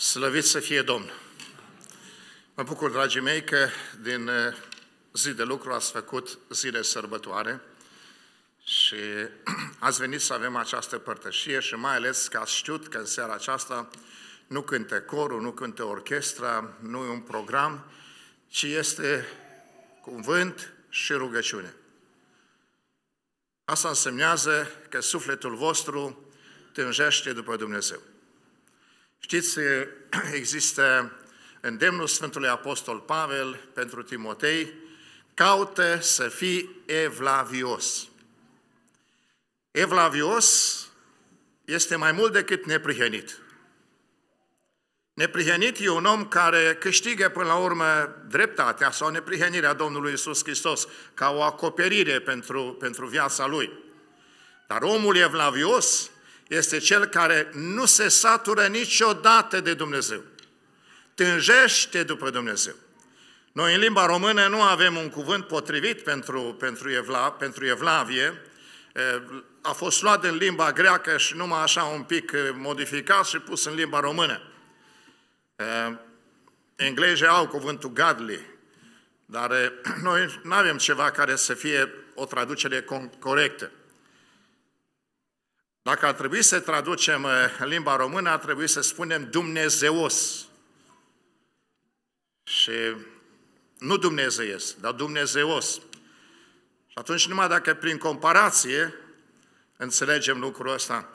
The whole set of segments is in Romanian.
Slăvit să fie Domn! Mă bucur, dragii mei, că din eh, zi de lucru ați făcut zi de sărbătoare și ați venit să avem această părtășie și mai ales că ați știut că în seara aceasta nu cânte corul, nu cânte orchestra, nu e un program, ci este cuvânt și rugăciune. Asta însemnează că sufletul vostru tânjește după Dumnezeu. Știți, există îndemnul Sfântului Apostol Pavel pentru Timotei, caută să fii evlavios. Evlavios este mai mult decât neprihănit. Neprihănit e un om care câștigă până la urmă dreptatea sau neprihănirea Domnului Isus Hristos ca o acoperire pentru, pentru viața lui. Dar omul evlavios este cel care nu se satură niciodată de Dumnezeu. Tânjește după Dumnezeu. Noi în limba română nu avem un cuvânt potrivit pentru, pentru, evla, pentru evlavie. A fost luat în limba greacă și numai așa un pic modificat și pus în limba română. Englezii au cuvântul godly, dar noi nu avem ceva care să fie o traducere corectă. Dacă ar trebui să traducem eh, limba română, ar trebui să spunem Dumnezeos. Și nu dumnezeiesc, dar dumnezeos. Și atunci numai dacă prin comparație înțelegem lucrul ăsta.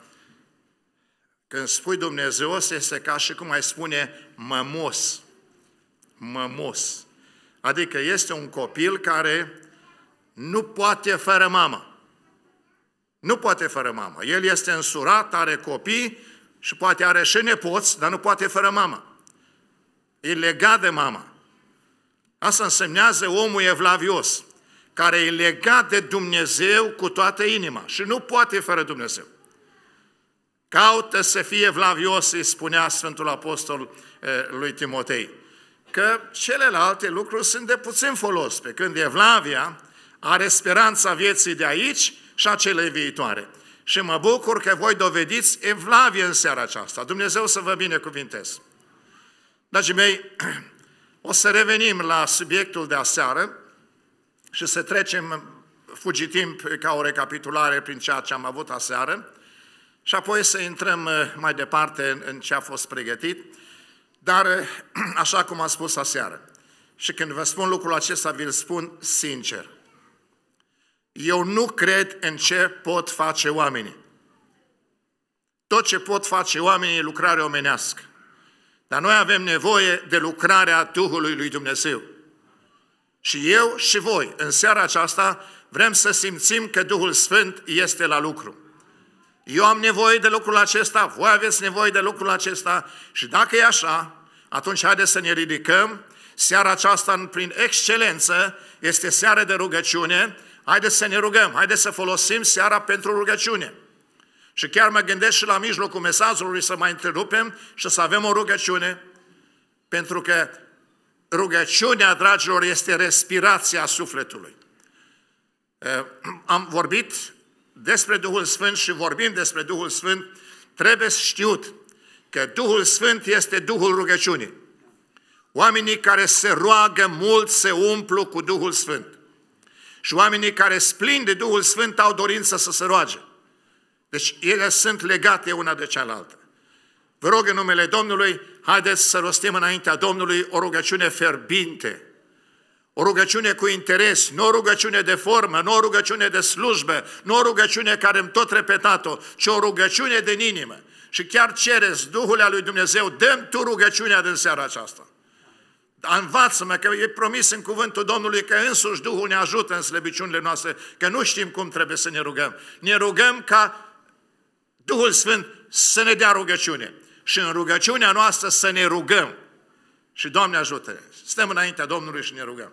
Când spui dumnezeos, este ca și cum ai spune mămos. Mămos. Adică este un copil care nu poate fără mamă. Nu poate fără mamă. El este însurat, are copii și poate are și nepoți, dar nu poate fără mamă. E legat de mama. Asta însemnează omul evlavios, care e legat de Dumnezeu cu toată inima și nu poate fără Dumnezeu. Caută să fie evlavios, îi spunea Sfântul Apostol lui Timotei, că celelalte lucruri sunt de puțin folos, pe când evlavia are speranța vieții de aici și a cele viitoare. Și mă bucur că voi dovediți evlavie în seara aceasta. Dumnezeu să vă binecuvintez. Dragii mei, o să revenim la subiectul de aseară și să trecem fugitim ca o recapitulare prin ceea ce am avut aseară și apoi să intrăm uh, mai departe în ce a fost pregătit, dar așa cum am spus aseară. Și când vă spun lucrul acesta, vi-l spun sincer. Eu nu cred în ce pot face oamenii. Tot ce pot face oamenii e lucrare omenească. Dar noi avem nevoie de lucrarea Duhului lui Dumnezeu. Și eu și voi, în seara aceasta, vrem să simțim că Duhul Sfânt este la lucru. Eu am nevoie de lucrul acesta, voi aveți nevoie de lucrul acesta și dacă e așa, atunci haideți să ne ridicăm. Seara aceasta, prin excelență, este seară de rugăciune Haideți să ne rugăm, haideți să folosim seara pentru rugăciune. Și chiar mă gândesc și la mijlocul mesajului să mai întrerupem și să avem o rugăciune, pentru că rugăciunea, dragilor, este respirația sufletului. Am vorbit despre Duhul Sfânt și vorbim despre Duhul Sfânt, trebuie știut că Duhul Sfânt este Duhul rugăciunii. Oamenii care se roagă mult se umplu cu Duhul Sfânt și oamenii care splin de Duhul Sfânt au dorință să se roage. Deci ele sunt legate una de cealaltă. Vă rog în numele Domnului, haideți să rostim înaintea Domnului o rugăciune ferbinte, o rugăciune cu interes, nu o rugăciune de formă, nu o rugăciune de slujbă, nu o rugăciune care am tot repetat-o, ci o rugăciune din inimă. Și chiar cereți Duhul lui Dumnezeu, dăm tu rugăciunea din seara aceasta. Învață-mă că e promis în cuvântul Domnului că însuși Duhul ne ajută în slăbiciunile noastre, că nu știm cum trebuie să ne rugăm. Ne rugăm ca Duhul Sfânt să ne dea rugăciune și în rugăciunea noastră să ne rugăm. Și Doamne ajută-ne! Stăm înaintea Domnului și ne rugăm.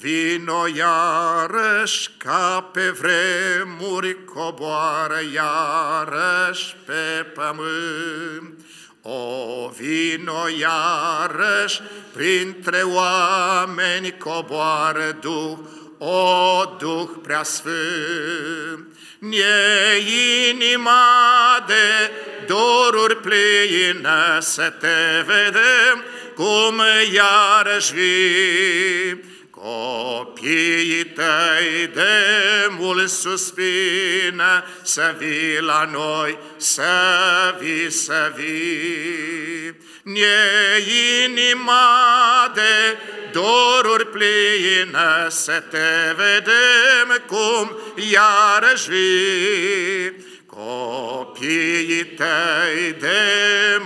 Vino iarăși ca pe vremuri coboară iarăși pe pământ. O vino iarăși printre oameni coboară Duh, o Duh sfânt. E inima de doruri plină să te vedem cum iarăși vii. Copiii tăi de mult suspină să vii la noi, să vii, să vii. Ne inima de doruri plină să te vedem cum iarăși vii. Copiii tăi de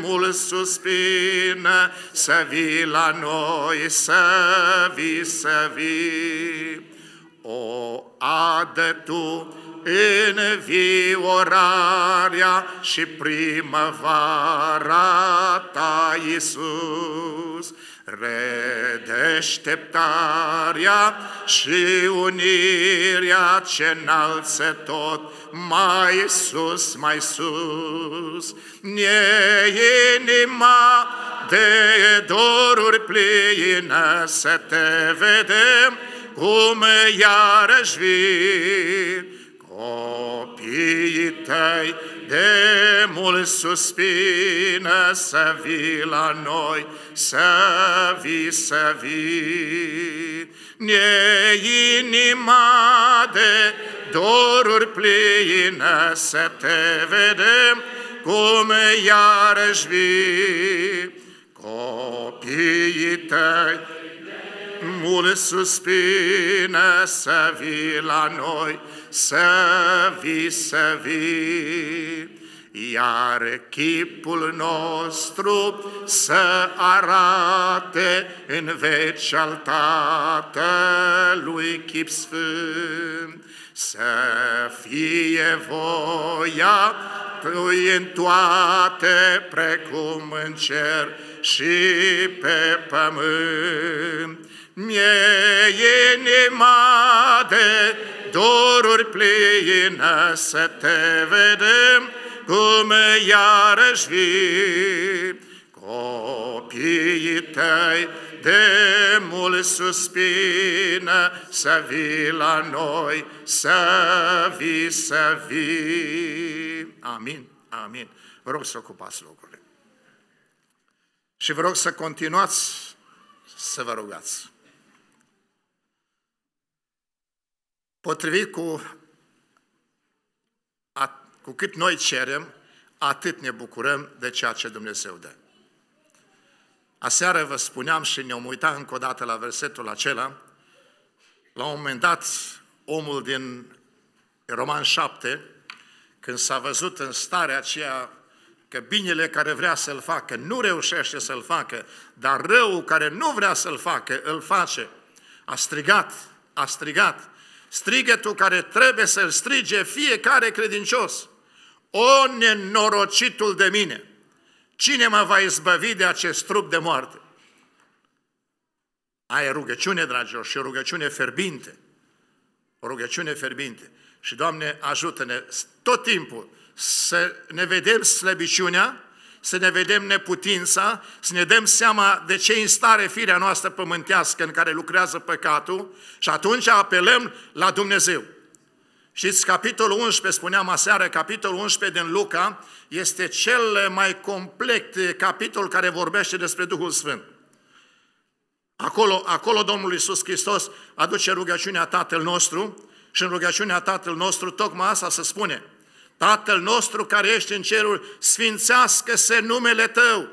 mult suspină, să vii la noi, să vii, să vii. O adă tu în viorarea și primăvara ta, Iisus. Redeșteptarea și unirea ce înalță tot mai sus, mai sus, ne inima de doruri plină să te vedem cum iarăși vii. Copiii tăi de mult suspină să vii la noi, să vii, să vii. Ne inima de doruri plină să te vedem cum iarăși vii. Copiii tăi mult suspină să vii la noi, să vii, să vii, iar chipul nostru să arate în veci al Tatălui chip sfânt, să fie voia Lui în toate precum în cer și pe pământ. Mie inima de doruri plină să te vedem cum iarăși vii. Copiii tăi de mult suspină să vii la noi, să vii, să vii. Amin, amin. Vă rog să ocupați locul. Și vă rog să continuați să vă rugați. Potrivit cu, a, cu cât noi cerem, atât ne bucurăm de ceea ce Dumnezeu dă. Aseară vă spuneam și ne-am uitat încă o dată la versetul acela, la un moment dat, omul din Roman 7, când s-a văzut în starea aceea că binele care vrea să-l facă nu reușește să-l facă, dar răul care nu vrea să-l facă, îl face. A strigat, a strigat. Strigătul care trebuie să-l strige fiecare credincios. O nenorocitul de mine! Cine mă va izbăvi de acest trup de moarte? Ai rugăciune, dragilor, și o rugăciune ferbinte. O rugăciune ferbinte. Și, Doamne, ajută-ne tot timpul să ne vedem slăbiciunea, să ne vedem neputința, să ne dăm seama de ce în stare firea noastră pământească în care lucrează păcatul și atunci apelăm la Dumnezeu. Știți, capitolul 11, spuneam aseară, capitolul 11 din Luca, este cel mai complet capitol care vorbește despre Duhul Sfânt. Acolo, acolo Domnul Iisus Hristos aduce rugăciunea Tatăl nostru și în rugăciunea Tatăl nostru tocmai asta se spune – Tatăl nostru care ești în cerul, sfințească-se numele Tău,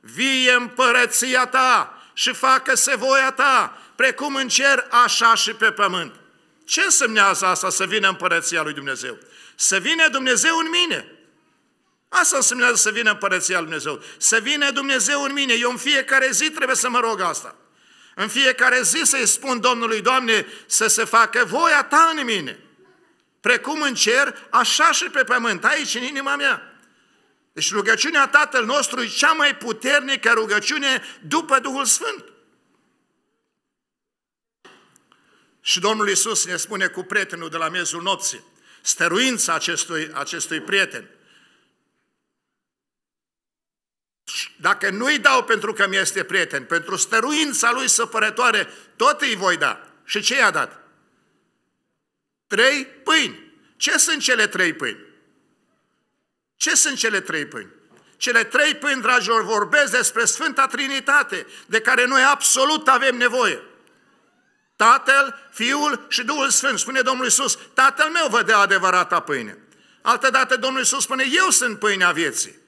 vie împărăția Ta și facă-se voia Ta, precum în cer, așa și pe pământ. Ce semnează asta să vină împărăția lui Dumnezeu? Să vine Dumnezeu în mine. Asta însemnează să vină împărăția lui Dumnezeu. Să vine Dumnezeu în mine. Eu în fiecare zi trebuie să mă rog asta. În fiecare zi să-i spun Domnului, Doamne, să se facă voia Ta în mine precum în cer, așa și pe pământ, aici în inima mea. Deci rugăciunea Tatăl nostru e cea mai puternică rugăciune după Duhul Sfânt. Și Domnul Isus ne spune cu prietenul de la mezul nopții, stăruința acestui, acestui prieten. Dacă nu-i dau pentru că mi este prieten, pentru stăruința lui săpărătoare, tot îi voi da. Și ce i-a dat? Trei pâini. Ce sunt cele trei pâini? Ce sunt cele trei pâini? Cele trei pâini, dragilor, vorbesc despre Sfânta Trinitate, de care noi absolut avem nevoie. Tatăl, Fiul și Duhul Sfânt. Spune Domnul Iisus, Tatăl meu vă dea adevărata pâine. Altădată Domnul Iisus spune, eu sunt pâinea vieții.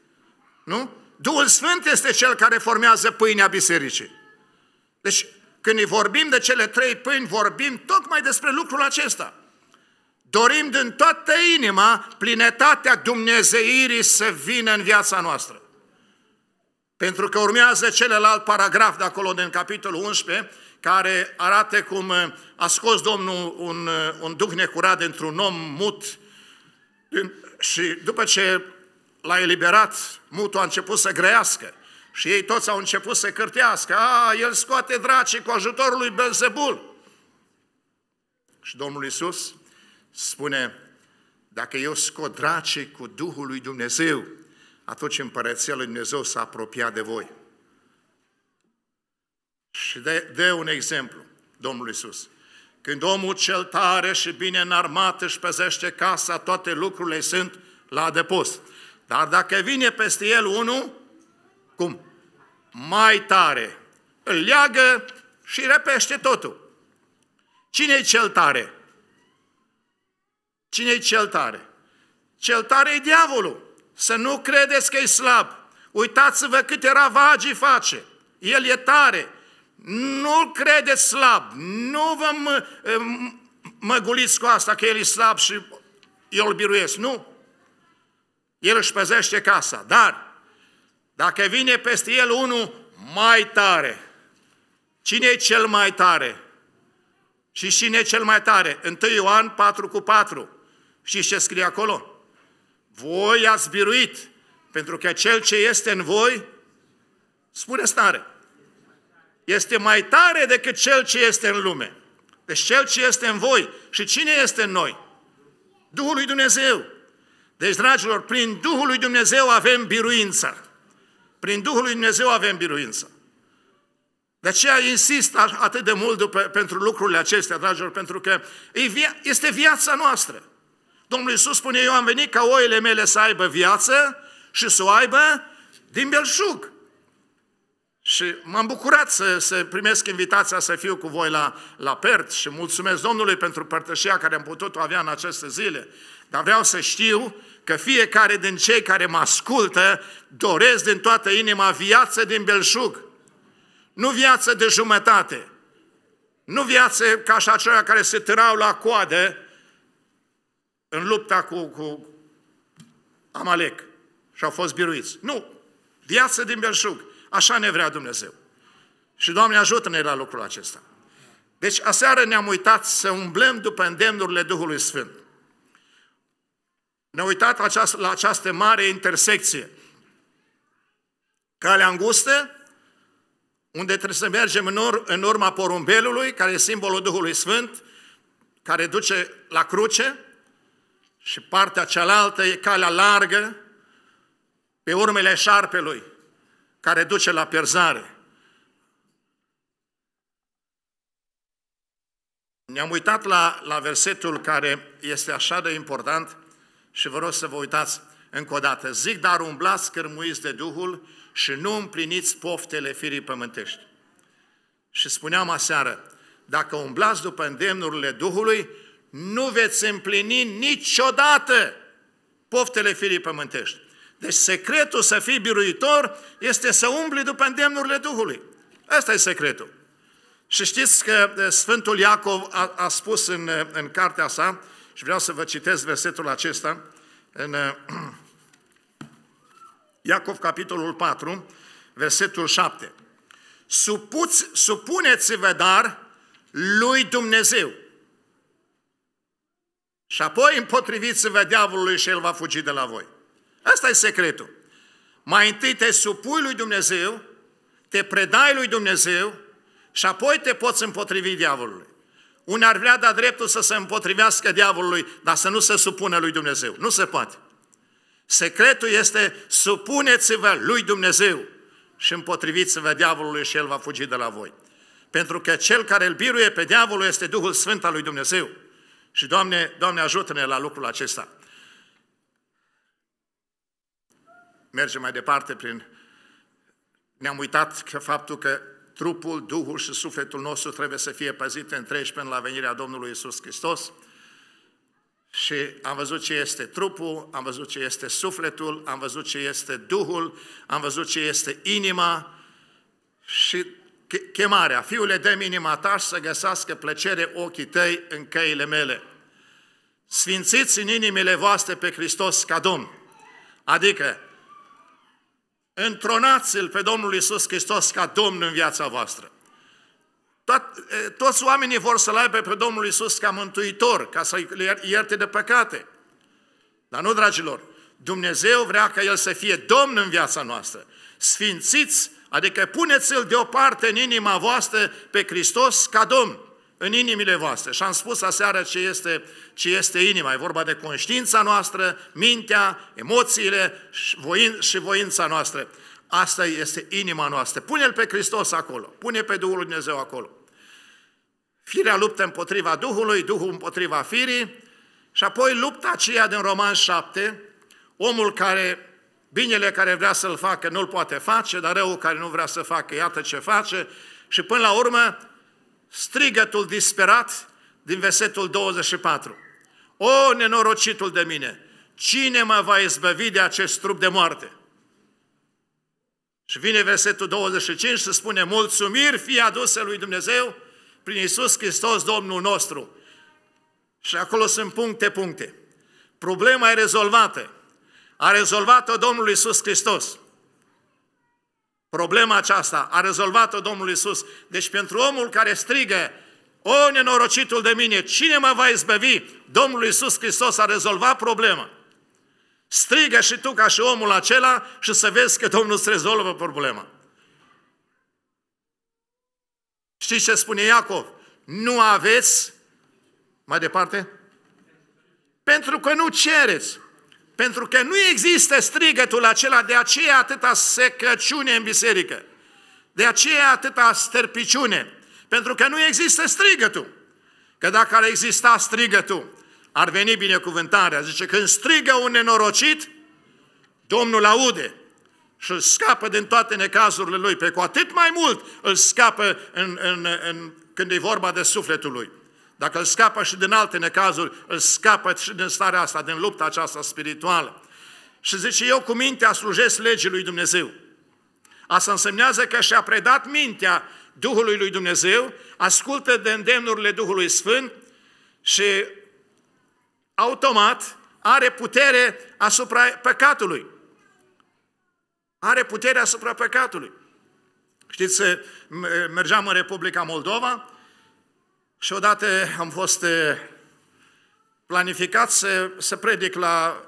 Nu? Duhul Sfânt este cel care formează pâinea bisericii. Deci, când vorbim de cele trei pâini, vorbim tocmai despre lucrul acesta. Dorim din toată inima plinătatea dumnezeirii să vină în viața noastră. Pentru că urmează celălalt paragraf de acolo din capitolul 11, care arată cum uh, a scos Domnul un, uh, un duh necurat dintr-un om mut și după ce l-a eliberat, mutul a început să grăiască Și ei toți au început să cârtească. A, el scoate dracii cu ajutorul lui Belzebul. Și Domnul Isus spune, dacă eu scot dracii cu Duhul lui Dumnezeu, atunci împărăția lui Dumnezeu s-a apropiat de voi. Și de, de un exemplu, Domnul Isus. Când omul cel tare și bine înarmat își păzește casa, toate lucrurile sunt la adăpost. Dar dacă vine peste el unul, cum? Mai tare. Îl leagă și repește totul. Cine e cel tare? cine e cel tare? Cel tare e diavolul. Să nu credeți că e slab. Uitați-vă câte ravagii face. El e tare. Nu credeți slab. Nu vă mă, eh, măguliți cu asta că el e slab și eu îl biruiesc. Nu. El își păzește casa. Dar dacă vine peste el unul mai tare, cine e cel mai tare? Și cine e cel mai tare? 1 Ioan 4 cu 4. Și ce scrie acolo? Voi ați biruit, pentru că cel ce este în voi, spune stare, este mai tare decât cel ce este în lume. Deci cel ce este în voi și cine este în noi? Duhul lui Dumnezeu. Deci, dragilor, prin Duhul lui Dumnezeu avem biruință. Prin Duhul lui Dumnezeu avem biruință. De aceea insist atât de mult după, pentru lucrurile acestea, dragilor, pentru că este viața noastră. Domnul Iisus spune, eu am venit ca oile mele să aibă viață și să o aibă din belșug. Și m-am bucurat să, să primesc invitația să fiu cu voi la, la Pert și mulțumesc Domnului pentru părtășia care am putut-o avea în aceste zile. Dar vreau să știu că fiecare din cei care mă ascultă doresc din toată inima viață din belșug. Nu viață de jumătate. Nu viață ca și aceia care se târau la coadă în lupta cu, cu Amalek și au fost biruiți. Nu! Viață din belșug. Așa ne vrea Dumnezeu. Și Doamne ajută-ne la lucrul acesta. Deci aseară ne-am uitat să umblăm după îndemnurile Duhului Sfânt. Ne-am uitat la această mare intersecție. Calea îngustă, unde trebuie să mergem în, ur, în urma porumbelului, care e simbolul Duhului Sfânt, care duce la cruce, și partea cealaltă e calea largă pe urmele șarpelui care duce la pierzare. Ne-am uitat la, la versetul care este așa de important și vă rog să vă uitați încă o dată. Zic, dar umblați cărmuiți de Duhul și nu împliniți poftele firii pământești. Și spuneam aseară, dacă umblați după îndemnurile Duhului, nu veți împlini niciodată poftele firii pământești. Deci secretul să fii biruitor este să umbli după îndemnurile Duhului. Asta e secretul. Și știți că eh, Sfântul Iacov a, a spus în, eh, în cartea sa, și vreau să vă citesc versetul acesta, în eh, Iacov capitolul 4, versetul 7. Supuți, supuneți-vă dar lui Dumnezeu și apoi împotriviți-vă diavolului și el va fugi de la voi. Asta e secretul. Mai întâi te supui lui Dumnezeu, te predai lui Dumnezeu și apoi te poți împotrivi diavolului. Unii ar vrea da dreptul să se împotrivească diavolului, dar să nu se supună lui Dumnezeu. Nu se poate. Secretul este supuneți-vă lui Dumnezeu și împotriviți-vă diavolului și el va fugi de la voi. Pentru că cel care îl biruie pe diavolul este Duhul Sfânt al lui Dumnezeu. Și Doamne, Doamne ajută-ne la lucrul acesta. Mergem mai departe prin... Ne-am uitat că faptul că trupul, Duhul și sufletul nostru trebuie să fie păzite întregi până la venirea Domnului Isus Hristos. Și am văzut ce este trupul, am văzut ce este sufletul, am văzut ce este Duhul, am văzut ce este inima și chemarea, fiule, de minima ta și să găsească plăcere ochii tăi în căile mele. Sfințiți în inimile voastre pe Hristos ca Domn. Adică, întronați-L pe Domnul Isus Hristos ca Domn în viața voastră. Tot, toți oamenii vor să-L aibă pe Domnul Isus ca mântuitor, ca să-i ierte de păcate. Dar nu, dragilor, Dumnezeu vrea ca El să fie Domn în viața noastră. Sfințiți Adică puneți-l deoparte în inima voastră pe Hristos ca Domn în inimile voastre. Și am spus aseară ce este, ce este inima. E vorba de conștiința noastră, mintea, emoțiile și, voința noastră. Asta este inima noastră. Pune-L pe Hristos acolo. Pune pe Duhul Lui Dumnezeu acolo. Firea luptă împotriva Duhului, Duhul împotriva firii. Și apoi lupta aceea din Roman 7, omul care Binele care vrea să-l facă nu-l poate face, dar răul care nu vrea să facă, iată ce face. Și până la urmă, strigătul disperat din versetul 24. O, nenorocitul de mine, cine mă va izbăvi de acest trup de moarte? Și vine versetul 25 și spune, mulțumiri fie aduse lui Dumnezeu prin Isus Hristos, Domnul nostru. Și acolo sunt puncte, puncte. Problema e rezolvată a rezolvat-o Domnul Iisus Hristos. Problema aceasta a rezolvat-o Domnul Iisus. Deci pentru omul care strigă, o nenorocitul de mine, cine mă va izbăvi? Domnul Iisus Hristos a rezolvat problema. Strigă și tu ca și omul acela și să vezi că Domnul îți rezolvă problema. Știți ce spune Iacov? Nu aveți, mai departe, pentru că nu cereți. Pentru că nu există strigătul acela, de aceea atâta secăciune în biserică, de aceea atâta sterpiciune, pentru că nu există strigătul. Că dacă ar exista strigătul, ar veni binecuvântarea. Zice, când strigă un nenorocit, Domnul aude și îl scapă din toate necazurile lui, pe cu atât mai mult îl scapă în, în, în, când e vorba de sufletul lui. Dacă îl scapă și din alte necazuri, îl scapă și din starea asta, din lupta aceasta spirituală. Și zice, eu cu mintea slujesc legii lui Dumnezeu. Asta însemnează că și-a predat mintea Duhului lui Dumnezeu, ascultă de îndemnurile Duhului Sfânt și automat are putere asupra păcatului. Are putere asupra păcatului. Știți, mergeam în Republica Moldova și odată am fost planificat să, să predic la,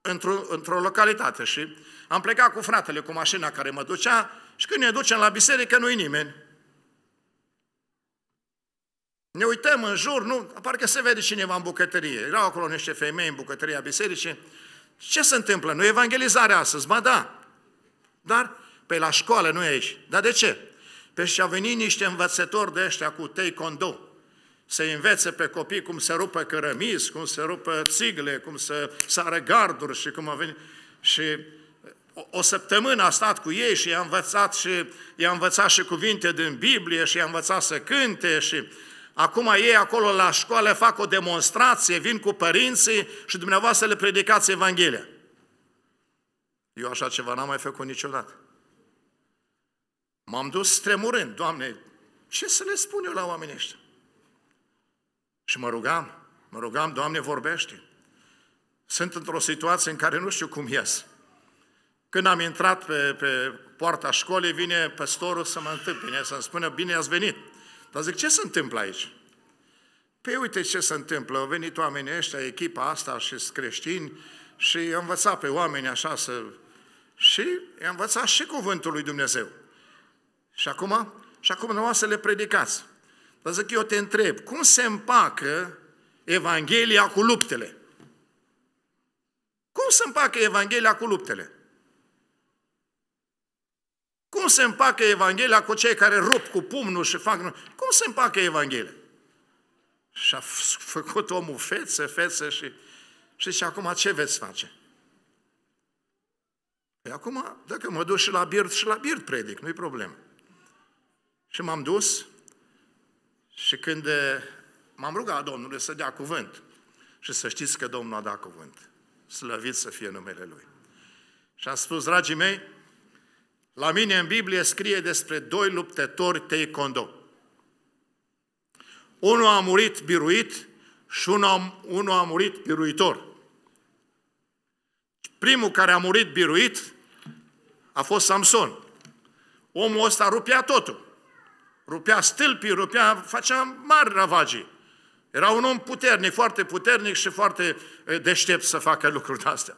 într-o, într-o localitate și am plecat cu fratele, cu mașina care mă ducea și când ne ducem la biserică nu-i nimeni. Ne uităm în jur, nu, parcă se vede cineva în bucătărie. Erau acolo niște femei în bucătăria bisericii. Ce se întâmplă? Nu e evangelizare astăzi, ba da. Dar, pe păi la școală nu e aici. Dar de ce? Pe și-au venit niște învățători de ăștia cu taekwondo, condo, să învețe pe copii cum se rupă cărămizi, cum se rupă țigle, cum să sară garduri și cum a venit. Și o, o săptămână a stat cu ei și i-a învățat și, i-a învățat și cuvinte din Biblie și i-a învățat să cânte și Acum ei acolo la școală fac o demonstrație, vin cu părinții și dumneavoastră le predicați Evanghelia. Eu așa ceva n-am mai făcut niciodată. M-am dus tremurând, Doamne, ce să le spun eu la oamenii ăștia? Și mă rugam, mă rugam, Doamne, vorbește. Sunt într-o situație în care nu știu cum ies. Când am intrat pe, pe poarta școlii, vine păstorul să mă întâmpine, să-mi spună, bine ați venit. Dar zic, ce se întâmplă aici? Păi uite ce se întâmplă, au venit oamenii ăștia, echipa asta și creștini și învățat pe oameni așa să... Și i-a învățat și cuvântul lui Dumnezeu. Și acum? Și acum nu o să le predicați. Dar zic, eu te întreb, cum se împacă Evanghelia cu luptele? Cum se împacă Evanghelia cu luptele? Cum se împacă Evanghelia cu cei care rup cu pumnul și fac... Cum se împacă Evanghelia? Și a făcut omul fețe, fețe și... Și zice, acum ce veți face? Păi acum, dacă mă duc și la birt, și la birt predic, nu-i problemă. Și m-am dus și când eh, m-am rugat Domnului să dea cuvânt, și să știți că Domnul a dat cuvânt. Slăvit să fie numele Lui. Și am spus, dragii mei, la mine în Biblie scrie despre doi luptători taekwondo. Unul a murit biruit și unul a, unul a murit biruitor. Primul care a murit biruit a fost Samson. Omul ăsta rupea totul rupea stâlpii, rupea, facea mari ravagii. Era un om puternic, foarte puternic și foarte eh, deștept să facă lucruri astea.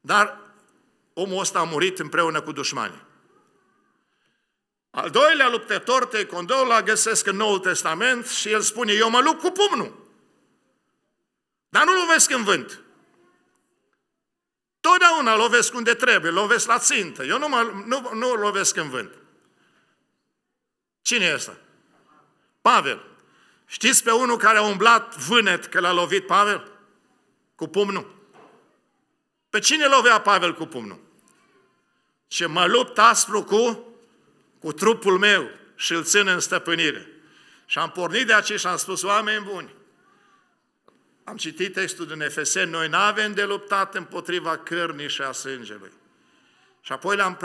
Dar omul ăsta a murit împreună cu dușmanii. Al doilea luptător, a găsesc în Noul Testament și el spune, eu mă lupt cu pumnul, dar nu lovesc în vânt. Totdeauna lovesc unde trebuie, lovesc la țintă, eu nu, mă, nu, nu lovesc în vânt. Cine e ăsta? Pavel. Știți pe unul care a umblat vânet că l-a lovit Pavel? Cu pumnul. Pe cine lovea Pavel cu pumnul? Ce mă lupt aspru cu, cu trupul meu și îl țin în stăpânire. Și am pornit de aceea și am spus, oameni buni, am citit textul din Efeseni, noi nu avem de luptat împotriva cărnii și a sângelui. Și apoi le-am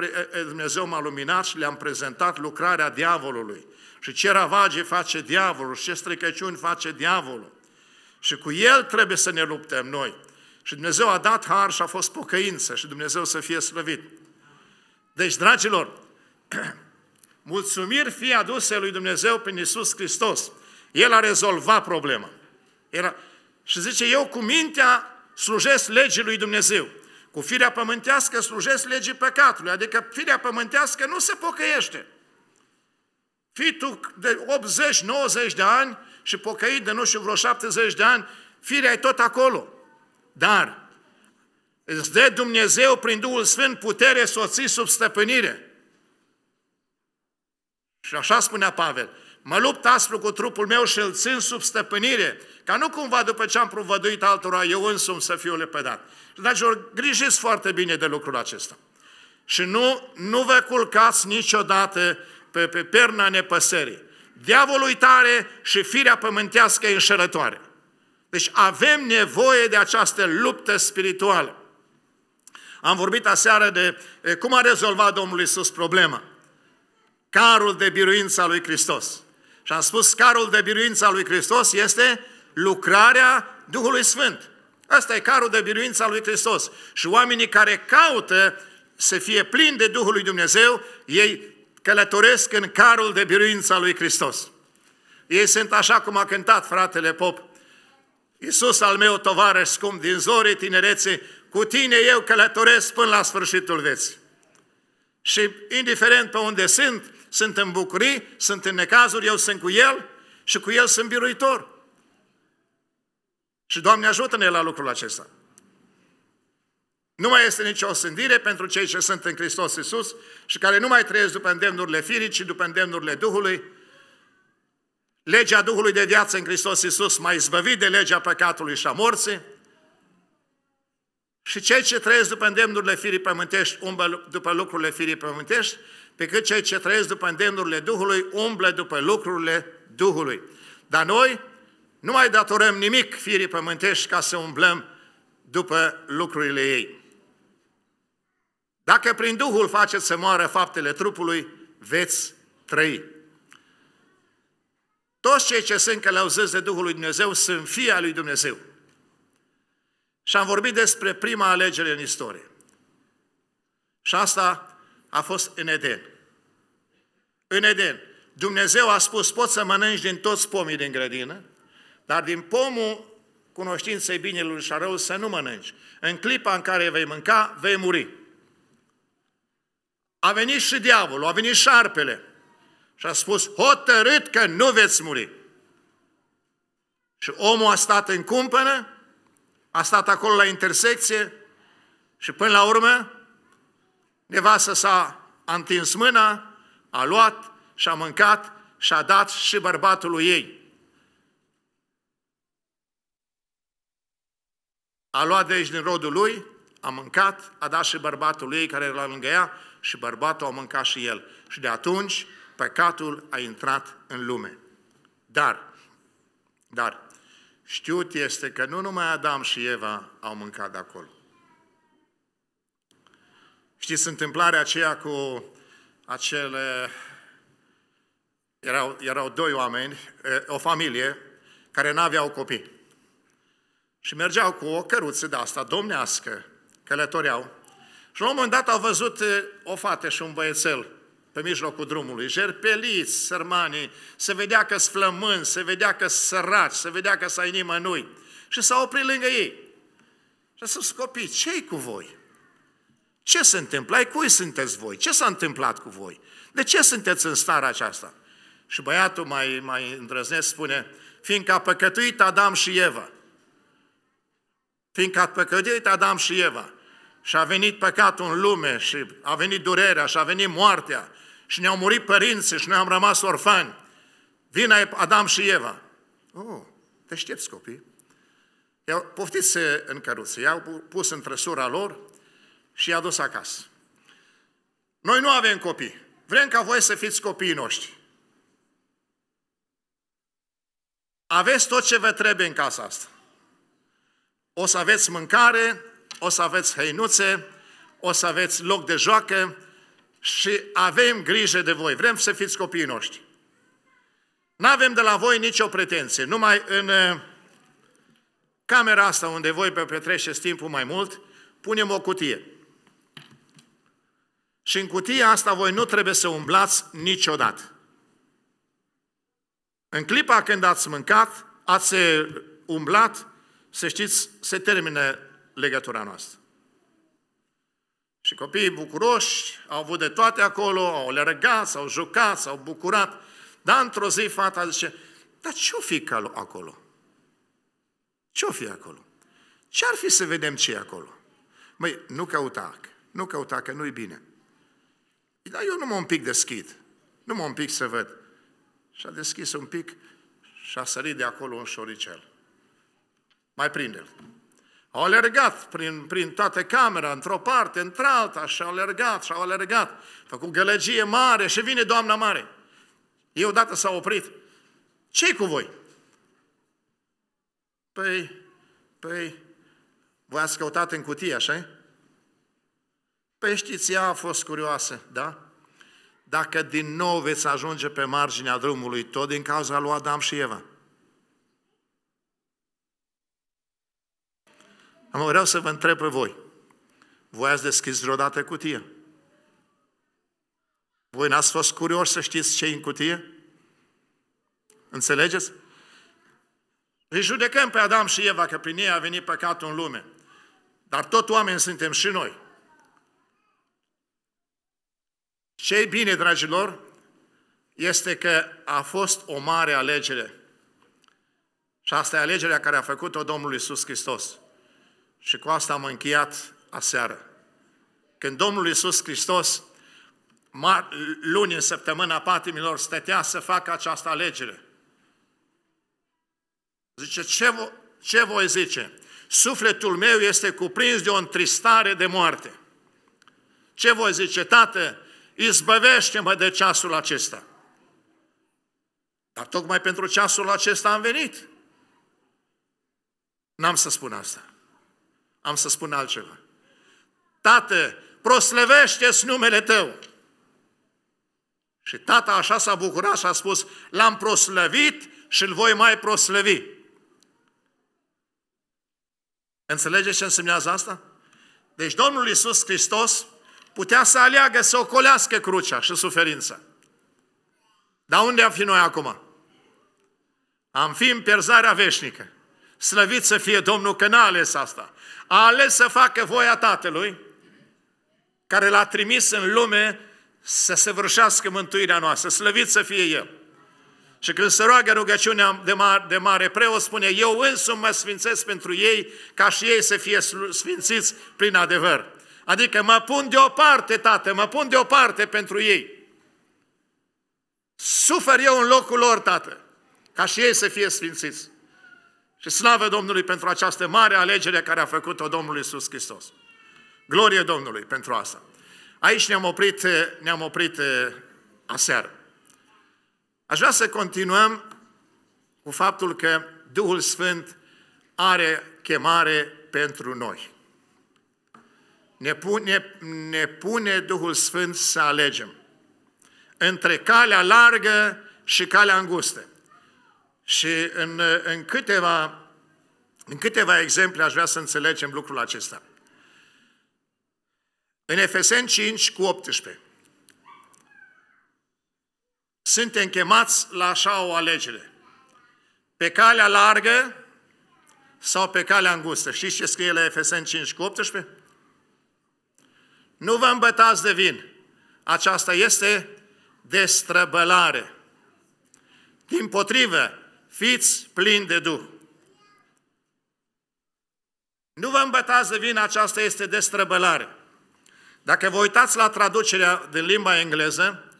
Dumnezeu m-a luminat și le-am prezentat lucrarea diavolului. Și ce ravage face diavolul și ce stricăciuni face diavolul. Și cu el trebuie să ne luptăm noi. Și Dumnezeu a dat har și a fost pocăință și Dumnezeu să fie slăvit. Deci, dragilor, mulțumiri fie aduse lui Dumnezeu prin Isus Hristos. El a rezolvat problema. Era... Și zice, eu cu mintea slujesc legii lui Dumnezeu. Cu firea pământească slujesc legii păcatului, adică firea pământească nu se pocăiește. Fii tu de 80-90 de ani și pocăit de nu știu vreo 70 de ani, firea e tot acolo. Dar îți dă Dumnezeu prin Duhul Sfânt putere să o ții sub stăpânire. Și așa spunea Pavel, mă lupt aspru cu trupul meu și îl țin sub stăpânire, ca nu cumva după ce am provăduit altora eu însum să fiu lepădat. Dragilor, grijiți foarte bine de lucrul acesta. Și nu, nu vă culcați niciodată pe, pe perna nepăsării. Diavolul tare și firea pământească e înșelătoare. Deci avem nevoie de această luptă spirituală. Am vorbit aseară de cum a rezolvat Domnul Iisus problema. Carul de biruința lui Hristos. Și am spus, carul de biruință al lui Hristos este lucrarea Duhului Sfânt. Asta e carul de biruință al lui Hristos. Și oamenii care caută să fie plini de Duhul lui Dumnezeu, ei călătoresc în carul de biruință al lui Hristos. Ei sunt așa cum a cântat fratele Pop, Iisus al meu tovarăș scump din zorii tinereții, cu tine eu călătoresc până la sfârșitul vieții. Și indiferent pe unde sunt, sunt în bucurii, sunt în necazuri, eu sunt cu El și cu El sunt biruitor. Și Doamne ajută-ne la lucrul acesta. Nu mai este nicio osândire pentru cei ce sunt în Hristos Iisus și care nu mai trăiesc după îndemnurile firii, ci după îndemnurile Duhului. Legea Duhului de viață în Hristos Iisus mai izbăvit de legea păcatului și a morții. Și cei ce trăiesc după îndemnurile firii pământești, umblă după lucrurile firii pământești pe cât cei ce trăiesc după îndemnurile Duhului umblă după lucrurile Duhului. Dar noi nu mai datorăm nimic firii pământești ca să umblăm după lucrurile ei. Dacă prin Duhul faceți să moară faptele trupului, veți trăi. Toți cei ce sunt călăuziți de Duhul lui Dumnezeu sunt fii al lui Dumnezeu. Și am vorbit despre prima alegere în istorie. Și asta a fost în Eden. În Eden. Dumnezeu a spus, poți să mănânci din toți pomii din grădină, dar din pomul cunoștinței binelui și a rău să nu mănânci. În clipa în care vei mânca, vei muri. A venit și diavolul, a venit șarpele și a spus, hotărât că nu veți muri. Și omul a stat în cumpănă, a stat acolo la intersecție și până la urmă nevastă sa a întins mâna, a luat și a mâncat și a dat și bărbatului ei. A luat de aici din rodul lui, a mâncat, a dat și bărbatul ei care era lângă ea și bărbatul a mâncat și el. Și de atunci păcatul a intrat în lume. Dar, dar, știut este că nu numai Adam și Eva au mâncat de acolo. Știți întâmplarea aceea cu acele... Erau, erau doi oameni, o familie, care n-aveau copii. Și mergeau cu o căruță de asta, domnească, călătoreau. Și la un moment dat au văzut o fată și un băiețel pe mijlocul drumului, jerpeliți, sărmanii, se vedea că sflămâni, se vedea că săraci, se vedea că s inimă nimănui. Și s-a oprit lângă ei. Și a spus, copii, ce cu voi? Ce se întâmplă? Ai cui sunteți voi? Ce s-a întâmplat cu voi? De ce sunteți în starea aceasta? Și băiatul mai, mai îndrăznesc spune, fiindcă a păcătuit Adam și Eva. Fiindcă a păcătuit Adam și Eva. Și a venit păcatul în lume și a venit durerea și a venit moartea și ne-au murit părinții și noi am rămas orfani. Vina e Adam și Eva. Oh, știți copii. I-au poftit în căruță, i-au pus în trăsura lor, și i-a dus acasă. Noi nu avem copii. Vrem ca voi să fiți copiii noștri. Aveți tot ce vă trebuie în casa asta. O să aveți mâncare, o să aveți hăinuțe, o să aveți loc de joacă și avem grijă de voi. Vrem să fiți copiii noștri. Nu avem de la voi nicio pretenție. Numai în uh, camera asta unde voi petreceți timpul mai mult, punem o cutie. Și în cutia asta voi nu trebuie să umblați niciodată. În clipa când ați mâncat, ați umblat, să știți, se termină legătura noastră. Și copiii bucuroși au avut de toate acolo, au alergat, s-au jucat, s-au bucurat. Dar într-o zi fata zice, dar ce-o fi acolo? Ce-o fi acolo? Ce-ar fi să vedem ce e acolo? Măi, nu căuta, nu căuta, că nu-i bine. Dar eu nu mă un pic deschid. Nu mă un pic să văd. Și a deschis un pic și a sărit de acolo un șoricel. Mai prinde-l. Au alergat prin, prin toată camera, într-o parte, într-alta, și au alergat, și au alergat. Făcut gălăgie mare și vine doamna mare. Eu odată s-a oprit. ce cu voi? Păi, păi, voi ați căutat în cutie, așa Păi știți, ea a fost curioasă, da? Dacă din nou veți ajunge pe marginea drumului, tot din cauza lui Adam și Eva. Am vreau să vă întreb pe voi. Voi ați deschis vreodată cutie? Voi n-ați fost curioși să știți ce e în cutie? Înțelegeți? Îi judecăm pe Adam și Eva că prin ei a venit păcatul în lume. Dar tot oameni suntem și noi. Ce bine, dragilor, este că a fost o mare alegere. Și asta e alegerea care a făcut-o Domnul Iisus Hristos. Și cu asta am încheiat aseară. Când Domnul Iisus Hristos, luni în săptămâna patimilor, stătea să facă această alegere. Zice, ce, vo- ce voi zice? Sufletul meu este cuprins de o întristare de moarte. Ce voi zice, tată, izbăvește-mă de ceasul acesta. Dar tocmai pentru ceasul acesta am venit. N-am să spun asta. Am să spun altceva. Tată, proslăvește-ți numele Tău. Și tata așa s-a bucurat și a spus, l-am proslăvit și îl voi mai proslăvi. Înțelegeți ce însemnează asta? Deci Domnul Iisus Hristos putea să aleagă să ocolească crucea și suferința. Dar unde am fi noi acum? Am fi în pierzarea veșnică. Slăvit să fie Domnul că n-a ales asta. A ales să facă voia Tatălui, care l-a trimis în lume să se vârșească mântuirea noastră. Slăvit să fie El. Și când se roagă rugăciunea de mare, de mare preot, spune, eu însumi mă sfințesc pentru ei, ca și ei să fie sfințiți prin adevăr. Adică mă pun deoparte, tată, mă pun deoparte pentru ei. Sufer eu în locul lor, tată, ca și ei să fie sfințiți. Și slavă Domnului pentru această mare alegere care a făcut-o Domnul Iisus Hristos. Glorie Domnului pentru asta. Aici ne-am oprit, ne-am oprit eh, aseară. Aș vrea să continuăm cu faptul că Duhul Sfânt are chemare pentru noi ne pune, ne pune Duhul Sfânt să alegem între calea largă și calea îngustă. Și în, în, câteva, în câteva exemple aș vrea să înțelegem lucrul acesta. În Efeseni 5 cu 18. Suntem chemați la așa o alegere. Pe calea largă sau pe calea îngustă. Știți ce scrie la Efeseni 5 cu 18? Nu vă îmbătați de vin. Aceasta este destrăbălare. Din potrivă, fiți plini de Duh. Nu vă îmbătați de vin, aceasta este destrăbălare. Dacă vă uitați la traducerea din limba engleză,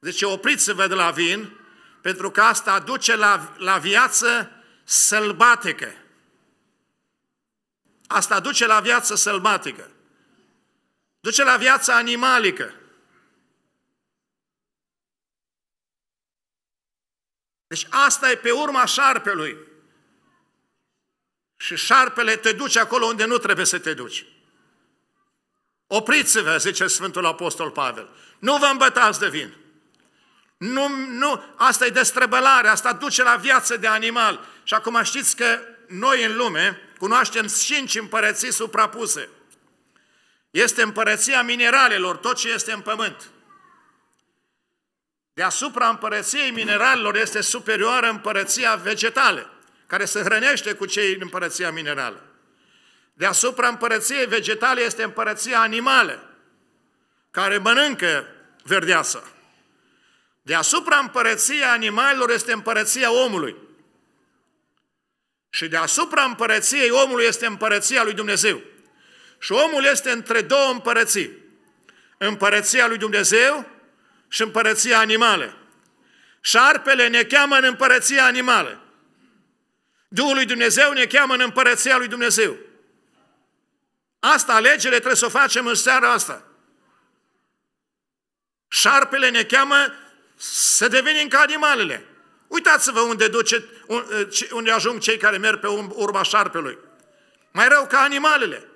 zice opriți-vă de la vin, pentru că asta aduce la, la viață sălbatică. Asta duce la viață sălbatică duce la viața animalică. Deci asta e pe urma șarpelui. Și șarpele te duce acolo unde nu trebuie să te duci. Opriți-vă, zice Sfântul Apostol Pavel. Nu vă îmbătați de vin. Nu, nu, asta e destrăbălare, asta duce la viață de animal. Și acum știți că noi în lume cunoaștem cinci împărății suprapuse – este împărăția mineralelor, tot ce este în pământ. Deasupra împărăției mineralelor este superioară împărăția vegetală, care se hrănește cu cei în împărăția minerală. Deasupra împărăției vegetale este împărăția animală, care mănâncă verdeasă. Deasupra împărăției animalelor este împărăția omului. Și deasupra împărăției omului este împărăția lui Dumnezeu. Și omul este între două împărății. Împărăția lui Dumnezeu și împărăția animale. Șarpele ne cheamă în împărăția animale. Duhul lui Dumnezeu ne cheamă în împărăția lui Dumnezeu. Asta alegere trebuie să o facem în seara asta. Șarpele ne cheamă să devenim ca animalele. Uitați-vă unde, duce, unde ajung cei care merg pe urma șarpelui. Mai rău ca animalele.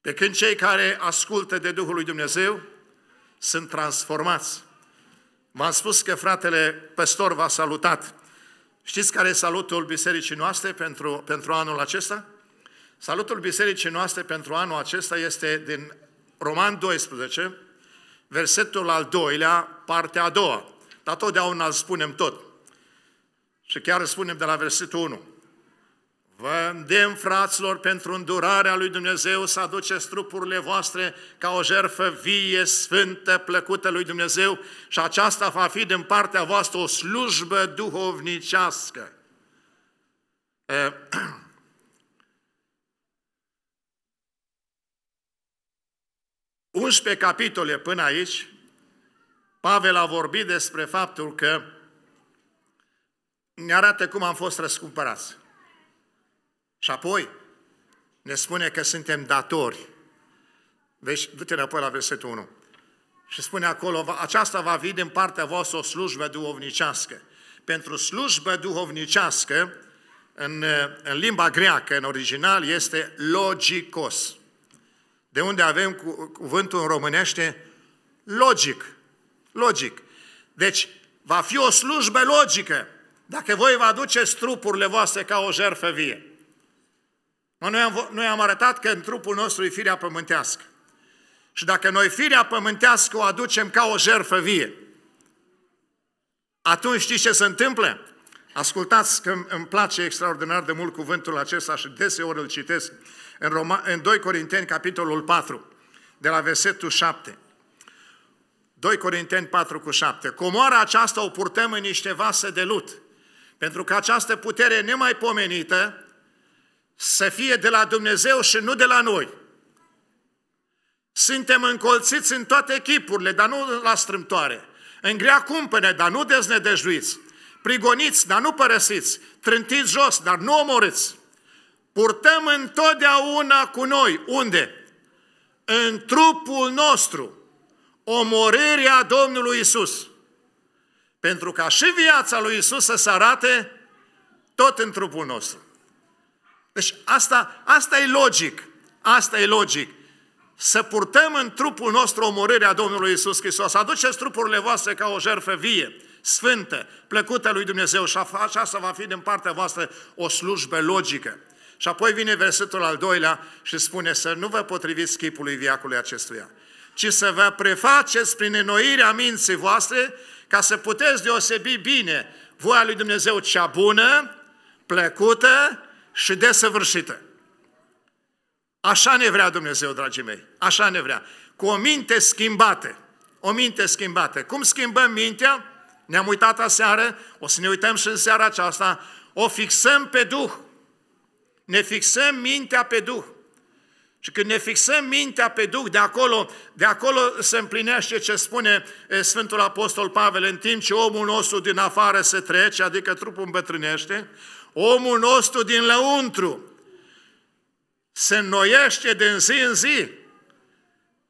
Pe când cei care ascultă de Duhul lui Dumnezeu sunt transformați. V-am spus că fratele păstor v-a salutat. Știți care e salutul bisericii noastre pentru, pentru anul acesta? Salutul bisericii noastre pentru anul acesta este din Roman 12, versetul al doilea, partea a doua. Dar totdeauna îl spunem tot. Și chiar îl spunem de la versetul 1. Vă îndemn, fraților, pentru îndurarea lui Dumnezeu să aduceți trupurile voastre ca o jerfă vie, sfântă, plăcută lui Dumnezeu și aceasta va fi din partea voastră o slujbă duhovnicească. Uh, pe capitole până aici, Pavel a vorbit despre faptul că ne arată cum am fost răscumpărați. Și apoi ne spune că suntem datori. Deci, du-te înapoi la versetul 1. Și spune acolo, aceasta va fi din partea voastră o slujbă duhovnicească. Pentru slujbă duhovnicească, în, în limba greacă, în original, este logicos. De unde avem cu, cuvântul în românește logic. Logic. Deci, va fi o slujbă logică. Dacă voi vă aduceți trupurile voastre ca o jertfă vie, Mă, noi, am, noi am arătat că în trupul nostru e firea pământească. Și dacă noi firea pământească o aducem ca o jerfă vie, atunci știți ce se întâmplă? Ascultați că îmi place extraordinar de mult cuvântul acesta și deseori îl citesc în, Roma, în 2 Corinteni, capitolul 4, de la versetul 7. 2 Corinteni 4 cu 7. Comoara aceasta o purtăm în niște vase de lut, pentru că această putere nemaipomenită să fie de la Dumnezeu și nu de la noi. Suntem încolțiți în toate echipurile, dar nu la strâmtoare. În grea cumpăne, dar nu deznădăjduiți. Prigoniți, dar nu părăsiți. Trântiți jos, dar nu omorâți. Purtăm întotdeauna cu noi. Unde? În trupul nostru. Omorârea Domnului Isus. Pentru ca și viața lui Isus să se arate tot în trupul nostru. Deci asta, asta e logic. Asta e logic. Să purtăm în trupul nostru omorârea Domnului Isus Hristos. Aduceți trupurile voastre ca o jertfă vie, sfântă, plăcută lui Dumnezeu și aceasta va fi din partea voastră o slujbă logică. Și apoi vine versetul al doilea și spune să nu vă potriviți chipului viacului acestuia, ci să vă prefaceți prin înnoirea minții voastre ca să puteți deosebi bine voia lui Dumnezeu cea bună, plăcută și desăvârșită. Așa ne vrea Dumnezeu, dragii mei, așa ne vrea. Cu o minte schimbată, o minte schimbată. Cum schimbăm mintea? Ne-am uitat aseară, o să ne uităm și în seara aceasta, o fixăm pe Duh. Ne fixăm mintea pe Duh. Și când ne fixăm mintea pe Duh, de acolo, de acolo se împlinește ce spune Sfântul Apostol Pavel, în timp ce omul nostru din afară se trece, adică trupul îmbătrânește, omul nostru din lăuntru se înnoiește din zi în zi.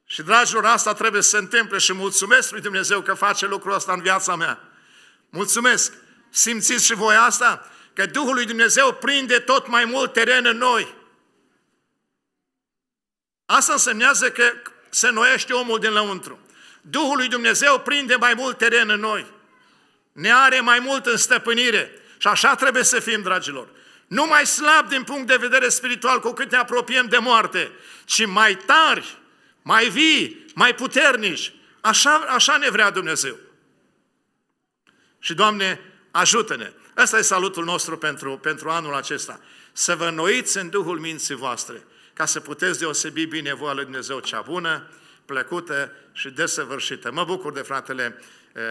Și, dragilor, asta trebuie să se întâmple și mulțumesc lui Dumnezeu că face lucrul ăsta în viața mea. Mulțumesc! Simțiți și voi asta? Că Duhul lui Dumnezeu prinde tot mai mult teren în noi. Asta înseamnă că se noiește omul din lăuntru. Duhul lui Dumnezeu prinde mai mult teren în noi. Ne are mai mult în stăpânire. Și așa trebuie să fim, dragilor. Nu mai slab din punct de vedere spiritual cu cât ne apropiem de moarte, ci mai tari, mai vii, mai puternici. Așa, așa ne vrea Dumnezeu. Și, Doamne, ajută-ne! Ăsta e salutul nostru pentru, pentru anul acesta. Să vă noiți în Duhul minții voastre, ca să puteți deosebi bine voia lui Dumnezeu cea bună, plăcută și desăvârșită. Mă bucur de fratele eh,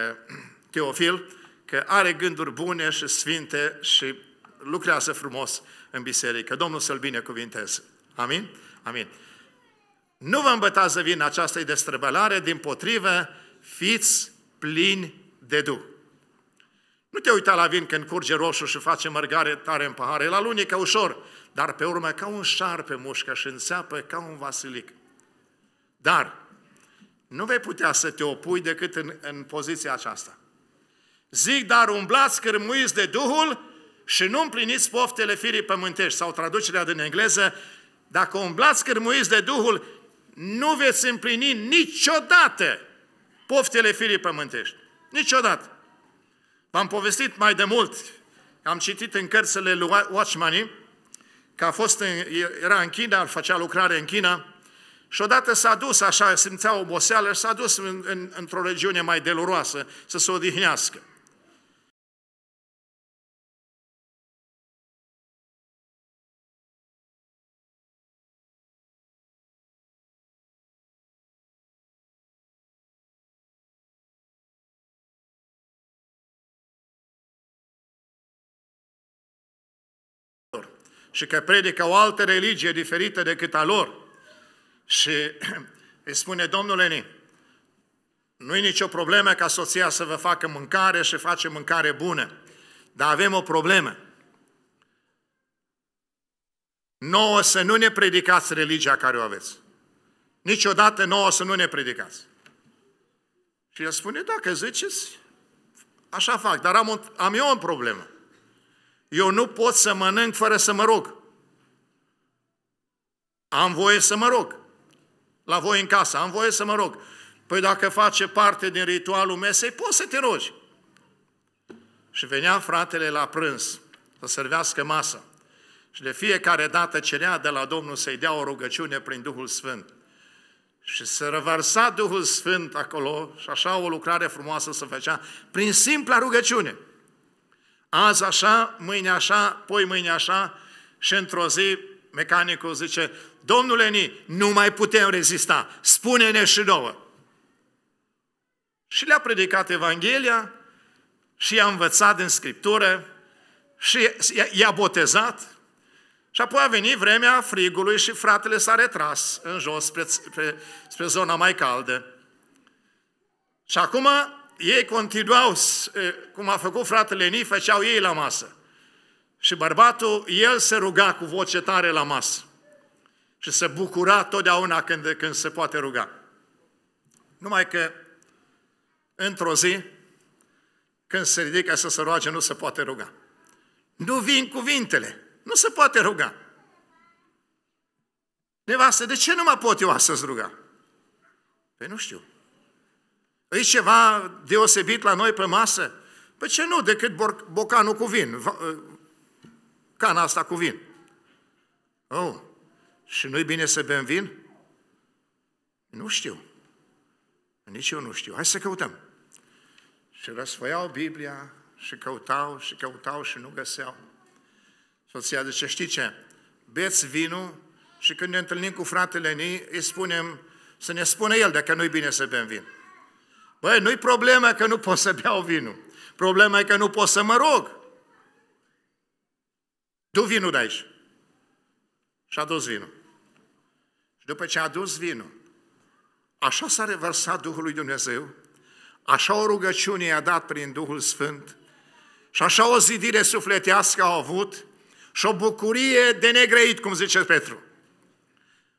Teofil, că are gânduri bune și sfinte și lucrează frumos în biserică. Domnul să-l binecuvinteze. Amin? Amin. Nu vă îmbătați de vin această destrăbălare, din potrivă, fiți plini de Duh. Nu te uita la vin când curge roșu și face mărgare tare în pahare, la luni ușor, dar pe urmă ca un șarpe mușcă și înțeapă ca un vasilic. Dar nu vei putea să te opui decât în, în poziția aceasta. Zic, dar umblați cărmuiți de Duhul și nu împliniți poftele firii pământești. Sau traducerea din engleză, dacă umblați cărmuiți de Duhul, nu veți împlini niciodată poftele firii pământești. Niciodată. V-am povestit mai de mult, am citit în cărțile lui Watchman, că a fost în, era în China, făcea lucrare în China, și odată s-a dus așa, simțea oboseală și s-a dus în, în, într-o regiune mai deluroasă să se odihnească. și că predică o altă religie diferită decât a lor. Și îi spune Domnul Eni, nu-i nicio problemă ca soția să vă facă mâncare și face mâncare bună, dar avem o problemă. Nouă să nu ne predicați religia care o aveți. Niciodată nouă să nu ne predicați. Și el spune, dacă ziceți, așa fac, dar am, un, am eu o problemă. Eu nu pot să mănânc fără să mă rog. Am voie să mă rog. La voi în casă, am voie să mă rog. Păi dacă face parte din ritualul mesei, poți să te rogi. Și venea fratele la prânz să servească masă. Și de fiecare dată cerea de la Domnul să-i dea o rugăciune prin Duhul Sfânt. Și să răvărsa Duhul Sfânt acolo și așa o lucrare frumoasă să făcea prin simpla rugăciune. Azi așa, mâine așa, poi mâine așa și într-o zi mecanicul zice, domnule Ni, nu mai putem rezista, spune-ne și nouă. Și le-a predicat Evanghelia și i-a învățat din Scriptură și i-a botezat și apoi a venit vremea frigului și fratele s-a retras în jos spre, spre, spre zona mai caldă. Și acum ei continuau, cum a făcut fratele Nii, făceau ei la masă. Și bărbatul, el se ruga cu voce tare la masă. Și se bucura totdeauna când, când se poate ruga. Numai că într-o zi, când se ridică să se roage, nu se poate ruga. Nu vin cuvintele. Nu se poate ruga. Nevastă, de ce nu mă pot eu astăzi ruga? Păi nu știu. E ceva deosebit la noi pe masă? Păi ce nu, decât bocanul cu vin, ă, cana asta cu vin. Oh, și nu-i bine să bem vin? Nu știu. Nici eu nu știu. Hai să căutăm. Și răsfăiau Biblia și căutau și căutau și nu găseau. Soția zice, știi ce? Beți vinul și când ne întâlnim cu fratele Ni, îi spunem, să ne spună el dacă nu-i bine să bem vin. Băi, nu-i problema că nu pot să beau vinul. Problema e că nu pot să mă rog. Du vinul de aici. Și a dus vinul. Și după ce a dus vinul, așa s-a revărsat Duhul lui Dumnezeu, așa o rugăciune i-a dat prin Duhul Sfânt și așa o zidire sufletească au avut și o bucurie de negreit, cum zice Petru.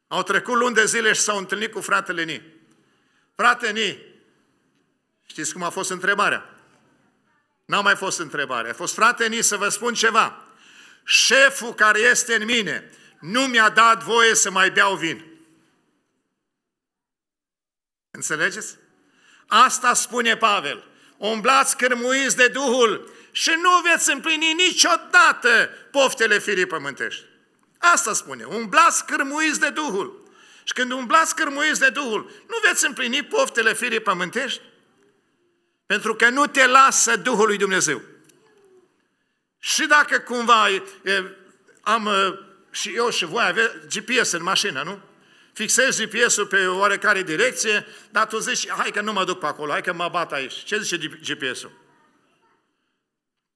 Au trecut luni de zile și s-au întâlnit cu fratele Ni. Frate Ni, Știți cum a fost întrebarea? N-a mai fost întrebare. A fost, Ni, să vă spun ceva. Șeful care este în mine nu mi-a dat voie să mai beau vin. Înțelegeți? Asta spune Pavel. Umblați cărmuiți de Duhul și nu veți împlini niciodată poftele firii pământești. Asta spune. Umblați cărmuiți de Duhul. Și când umblați cărmuiți de Duhul, nu veți împlini poftele firii pământești? Pentru că nu te lasă Duhul lui Dumnezeu. Și dacă cumva am și eu și voi avea GPS în mașină, nu? Fixezi GPS-ul pe oarecare direcție, dar tu zici, hai că nu mă duc pe acolo, hai că mă bat aici. Ce zice GPS-ul?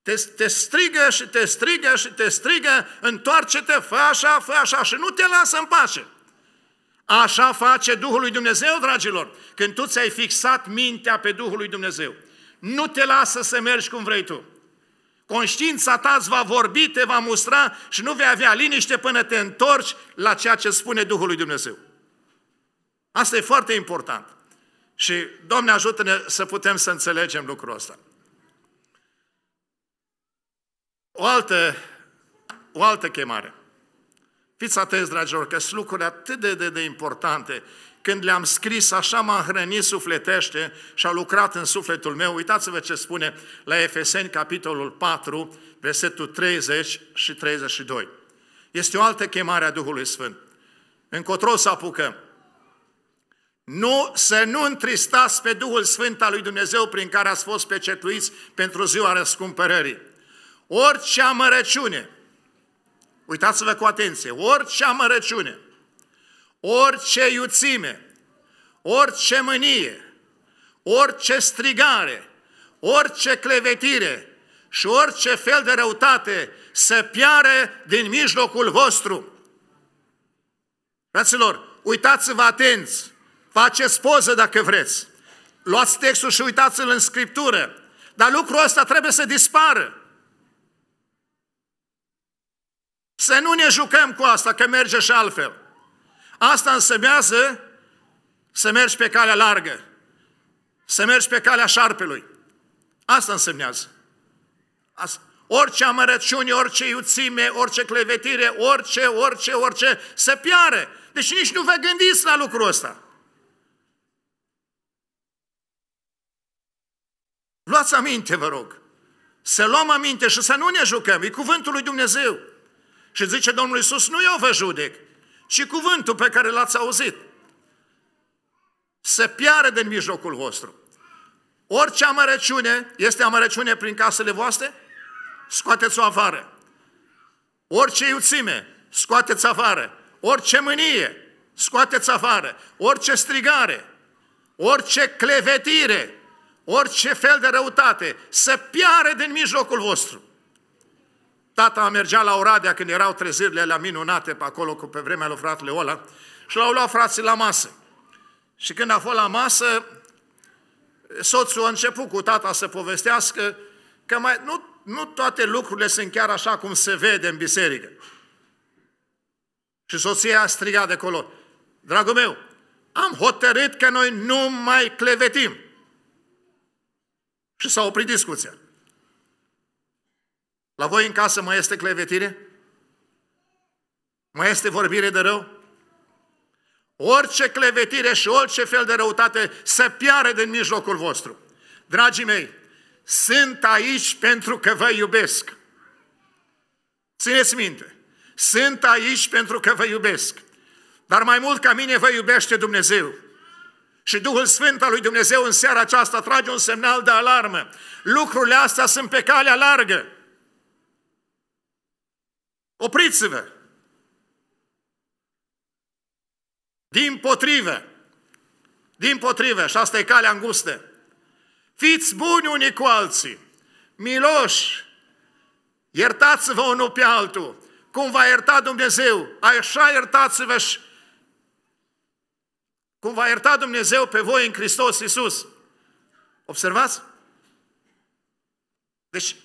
Te, te strigă și te strigă și te strigă, întoarce-te, fă așa, fă așa și nu te lasă în pace. Așa face Duhul lui Dumnezeu, dragilor, când tu ți-ai fixat mintea pe Duhul lui Dumnezeu. Nu te lasă să mergi cum vrei tu. Conștiința ta îți va vorbi, te va mustra și nu vei avea liniște până te întorci la ceea ce spune Duhul lui Dumnezeu. Asta e foarte important. Și, Doamne, ajută-ne să putem să înțelegem lucrul ăsta. O altă, o altă chemare. Fiți atenți, dragilor, că sunt lucruri atât de, de, de importante. Când le-am scris, așa m-a hrănit sufletește și a lucrat în sufletul meu. Uitați-vă ce spune la Efeseni, capitolul 4, versetul 30 și 32. Este o altă chemare a Duhului Sfânt. Încotro să apucăm. Nu, să nu întristați pe Duhul Sfânt al lui Dumnezeu prin care ați fost pecetuiți pentru ziua răscumpărării. Orice amărăciune, Uitați-vă cu atenție, orice amărăciune, orice iuțime, orice mânie, orice strigare, orice clevetire și orice fel de răutate să piare din mijlocul vostru. Fraților, uitați-vă atenți, faceți poză dacă vreți, luați textul și uitați-l în Scriptură, dar lucrul ăsta trebuie să dispară. Să nu ne jucăm cu asta, că merge și altfel. Asta însemnează să mergi pe calea largă, să mergi pe calea șarpelui. Asta însemnează. Asta. Orice amărăciune, orice iuțime, orice clevetire, orice, orice, orice, să piară. Deci nici nu vă gândiți la lucrul ăsta. Luați aminte, vă rog. Să luăm aminte și să nu ne jucăm. E cuvântul lui Dumnezeu. Și zice Domnul Iisus, nu eu vă judec, ci cuvântul pe care l-ați auzit. Se piare din mijlocul vostru. Orice amărăciune este amărăciune prin casele voastre, scoateți-o afară. Orice iuțime, scoateți afară. Orice mânie, scoateți afară. Orice strigare, orice clevetire, orice fel de răutate, se piare din mijlocul vostru. Tata mergea la Oradea când erau trezirile alea minunate pe acolo cu pe vremea lui fratele Ola și l-au luat frații la masă. Și când a fost la masă, soțul a început cu tata să povestească că mai, nu, nu toate lucrurile sunt chiar așa cum se vede în biserică. Și soția a strigat de acolo, dragul meu, am hotărât că noi nu mai clevetim. Și s-a oprit discuția. La voi în casă mai este clevetire? Mai este vorbire de rău? Orice clevetire și orice fel de răutate se piară din mijlocul vostru. Dragii mei, sunt aici pentru că vă iubesc. Țineți minte, sunt aici pentru că vă iubesc. Dar mai mult ca mine vă iubește Dumnezeu. Și Duhul Sfânt al lui Dumnezeu în seara aceasta trage un semnal de alarmă. Lucrurile astea sunt pe calea largă. Opriți-vă! Din potrive, Din potrive, Și asta e calea îngustă. Fiți buni unii cu alții, miloși, iertați-vă unul pe altul, cum va ierta Dumnezeu, așa iertați-vă și cum va ierta Dumnezeu pe voi în Hristos Iisus. Observați? Deci,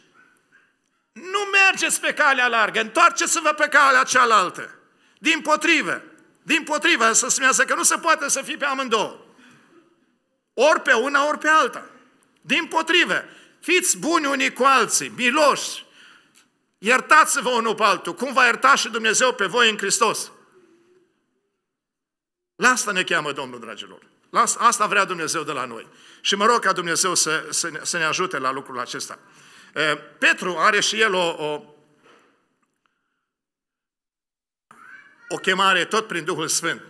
nu mergeți pe calea largă, întoarceți-vă pe calea cealaltă. Din potrivă, din potrivă, să spunează că nu se poate să fii pe amândouă. Ori pe una, ori pe alta. Din potrivă, fiți buni unii cu alții, miloși, iertați-vă unul pe altul, cum va ierta și Dumnezeu pe voi în Hristos. La asta ne cheamă Domnul, dragilor. La asta vrea Dumnezeu de la noi. Și mă rog ca Dumnezeu să, să, să ne ajute la lucrul acesta. Petru are și el o, o, o chemare tot prin Duhul Sfânt.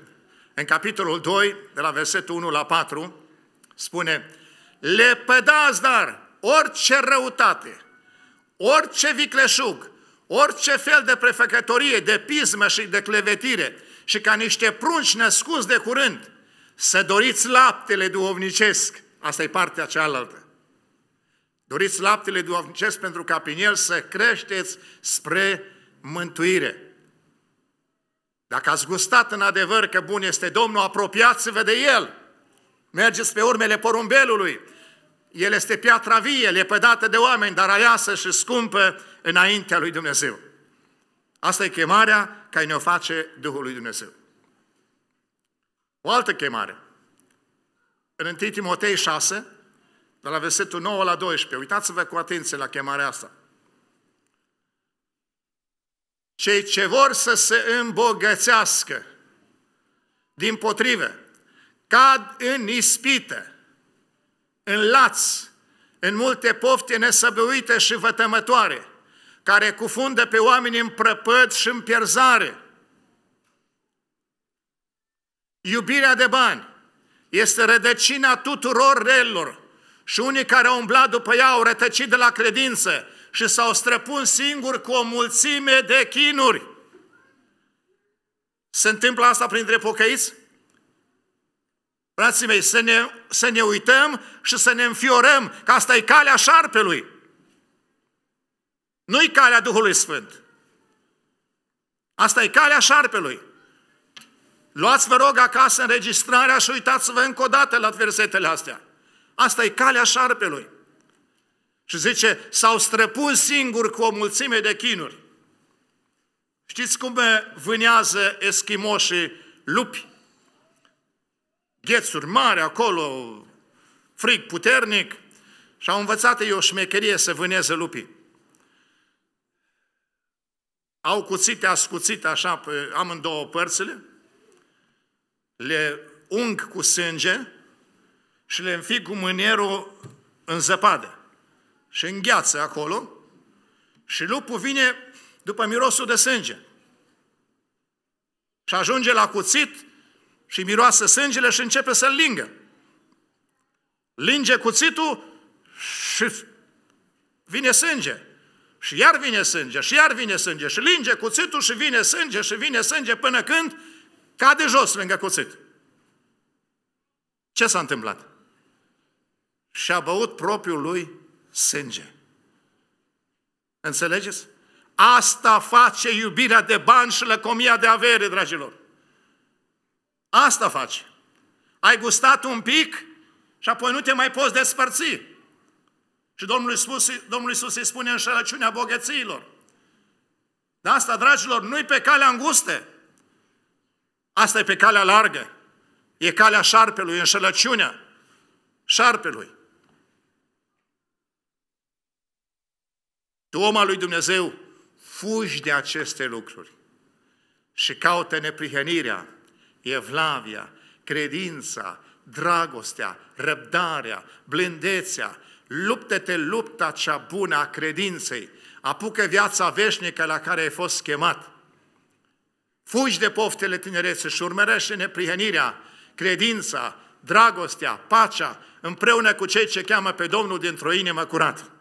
În capitolul 2, de la versetul 1 la 4, spune pădați dar orice răutate, orice vicleșug, orice fel de prefăcătorie, de pismă și de clevetire și ca niște prunci născuți de curând, să doriți laptele duhovnicesc. Asta e partea cealaltă. Doriți laptele duhovnicesc pentru ca prin el să creșteți spre mântuire. Dacă ați gustat în adevăr că bun este Domnul, apropiați-vă de El. Mergeți pe urmele porumbelului. El este piatra vie, lepădată de oameni, dar aleasă și scumpă înaintea lui Dumnezeu. Asta e chemarea care ne-o face Duhul lui Dumnezeu. O altă chemare. În 1 Timotei 6, de la versetul 9 la 12. Uitați-vă cu atenție la chemarea asta. Cei ce vor să se îmbogățească, din potrive, cad în ispită, în lați, în multe pofte nesăbuite și vătămătoare, care cufundă pe oameni în prăpăd și în pierzare. Iubirea de bani este rădăcina tuturor relor, și unii care au umblat după ea au rătăcit de la credință și s-au străpun singuri cu o mulțime de chinuri. Se întâmplă asta printre pocăiți? Frații mei, să ne, să ne uităm și să ne înfiorăm, că asta e calea șarpelui. Nu-i calea Duhului Sfânt. Asta e calea șarpelui. Luați, vă rog, acasă înregistrarea și uitați-vă încă o dată la versetele astea. Asta e calea șarpelui. Și zice, s-au străpun singuri cu o mulțime de chinuri. Știți cum vânează eschimoșii lupi? Ghețuri mari acolo, frig puternic. Și au învățat ei o șmecherie să vâneze lupii. Au cuțite ascuțite așa pe amândouă părțile, le ung cu sânge și le înfig cu mânierul în zăpadă și îngheață acolo și lupul vine după mirosul de sânge și ajunge la cuțit și miroase sângele și începe să-l lingă. Linge cuțitul și vine sânge. Și iar vine sânge, și iar vine sânge, și linge cuțitul și vine sânge, și vine sânge până când cade jos lângă cuțit. Ce s-a întâmplat? și a băut propriul lui sânge. Înțelegeți? Asta face iubirea de bani și lăcomia de avere, dragilor. Asta face. Ai gustat un pic și apoi nu te mai poți despărți. Și Domnul Iisus, Domnul Iisus îi spune înșelăciunea bogățiilor. De asta, dragilor, nu-i pe calea înguste. Asta e pe calea largă. E calea șarpelui, înșelăciunea șarpelui. Tu, om al lui Dumnezeu, fugi de aceste lucruri și caută neprihănirea, evlavia, credința, dragostea, răbdarea, blândețea, luptă-te lupta cea bună a credinței, apucă viața veșnică la care ai fost chemat. Fugi de poftele tinerețe și urmărește neprihănirea, credința, dragostea, pacea, împreună cu cei ce cheamă pe Domnul dintr-o inimă curată.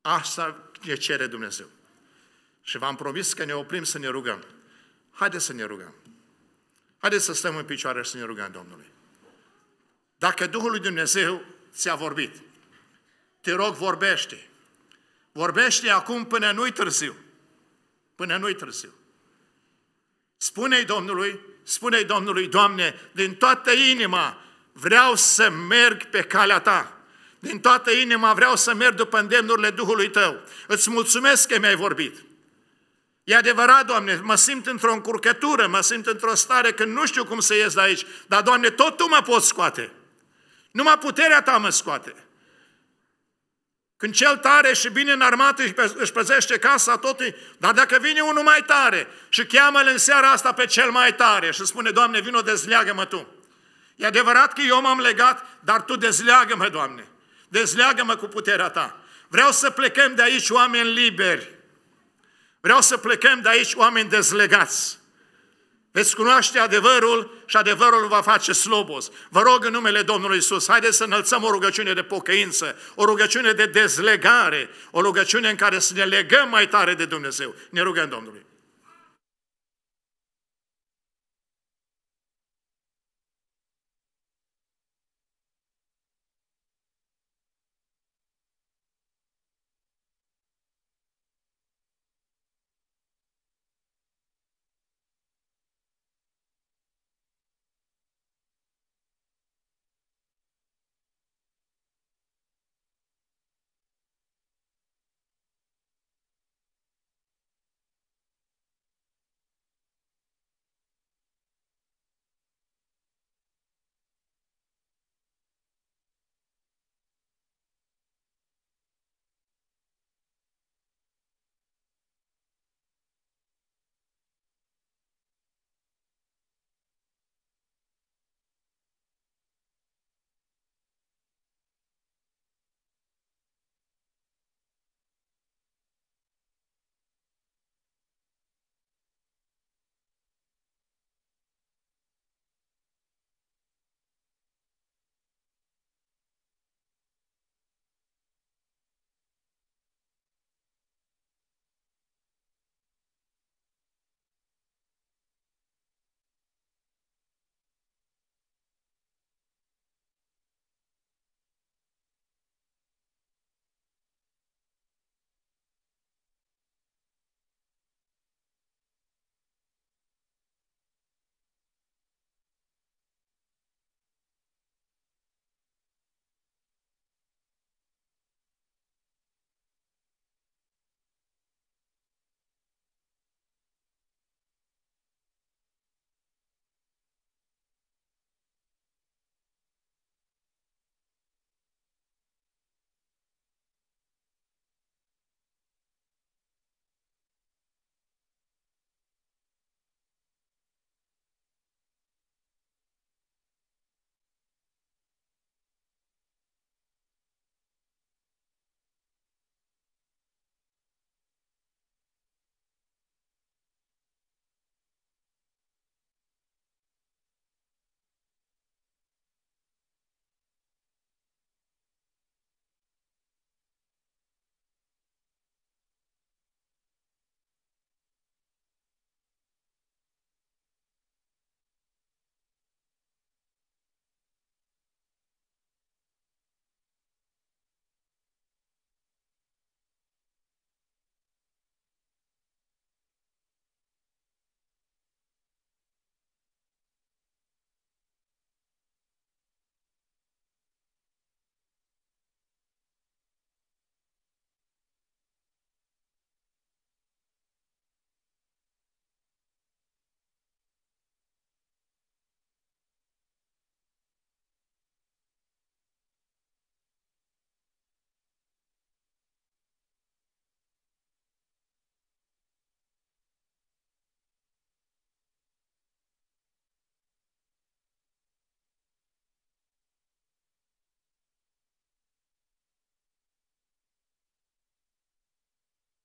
Asta ne cere Dumnezeu. Și v-am promis că ne oprim să ne rugăm. Haideți să ne rugăm. Haideți să stăm în picioare și să ne rugăm Domnului. Dacă Duhul lui Dumnezeu ți-a vorbit, te rog, vorbește. Vorbește acum până nu-i târziu. Până nu-i târziu. Spune-i Domnului, spune-i Domnului, Doamne, din toată inima vreau să merg pe calea Ta. Din toată inima vreau să merg după îndemnurile Duhului Tău. Îți mulțumesc că mi-ai vorbit. E adevărat, Doamne, mă simt într-o încurcătură, mă simt într-o stare când nu știu cum să ies de aici, dar, Doamne, tot Tu mă poți scoate. Numai puterea Ta mă scoate. Când cel tare și bine înarmat își păzește casa, tot e... Dar dacă vine unul mai tare și cheamă-l în seara asta pe cel mai tare și spune, Doamne, vino, dezleagă-mă Tu. E adevărat că eu m-am legat, dar Tu dezleagă-mă, Doamne. Dezleagă-mă cu puterea ta. Vreau să plecăm de aici oameni liberi. Vreau să plecăm de aici oameni dezlegați. Veți cunoaște adevărul și adevărul va face slobos. Vă rog în numele Domnului Isus, haideți să înălțăm o rugăciune de pocăință, o rugăciune de dezlegare, o rugăciune în care să ne legăm mai tare de Dumnezeu. Ne rugăm Domnului.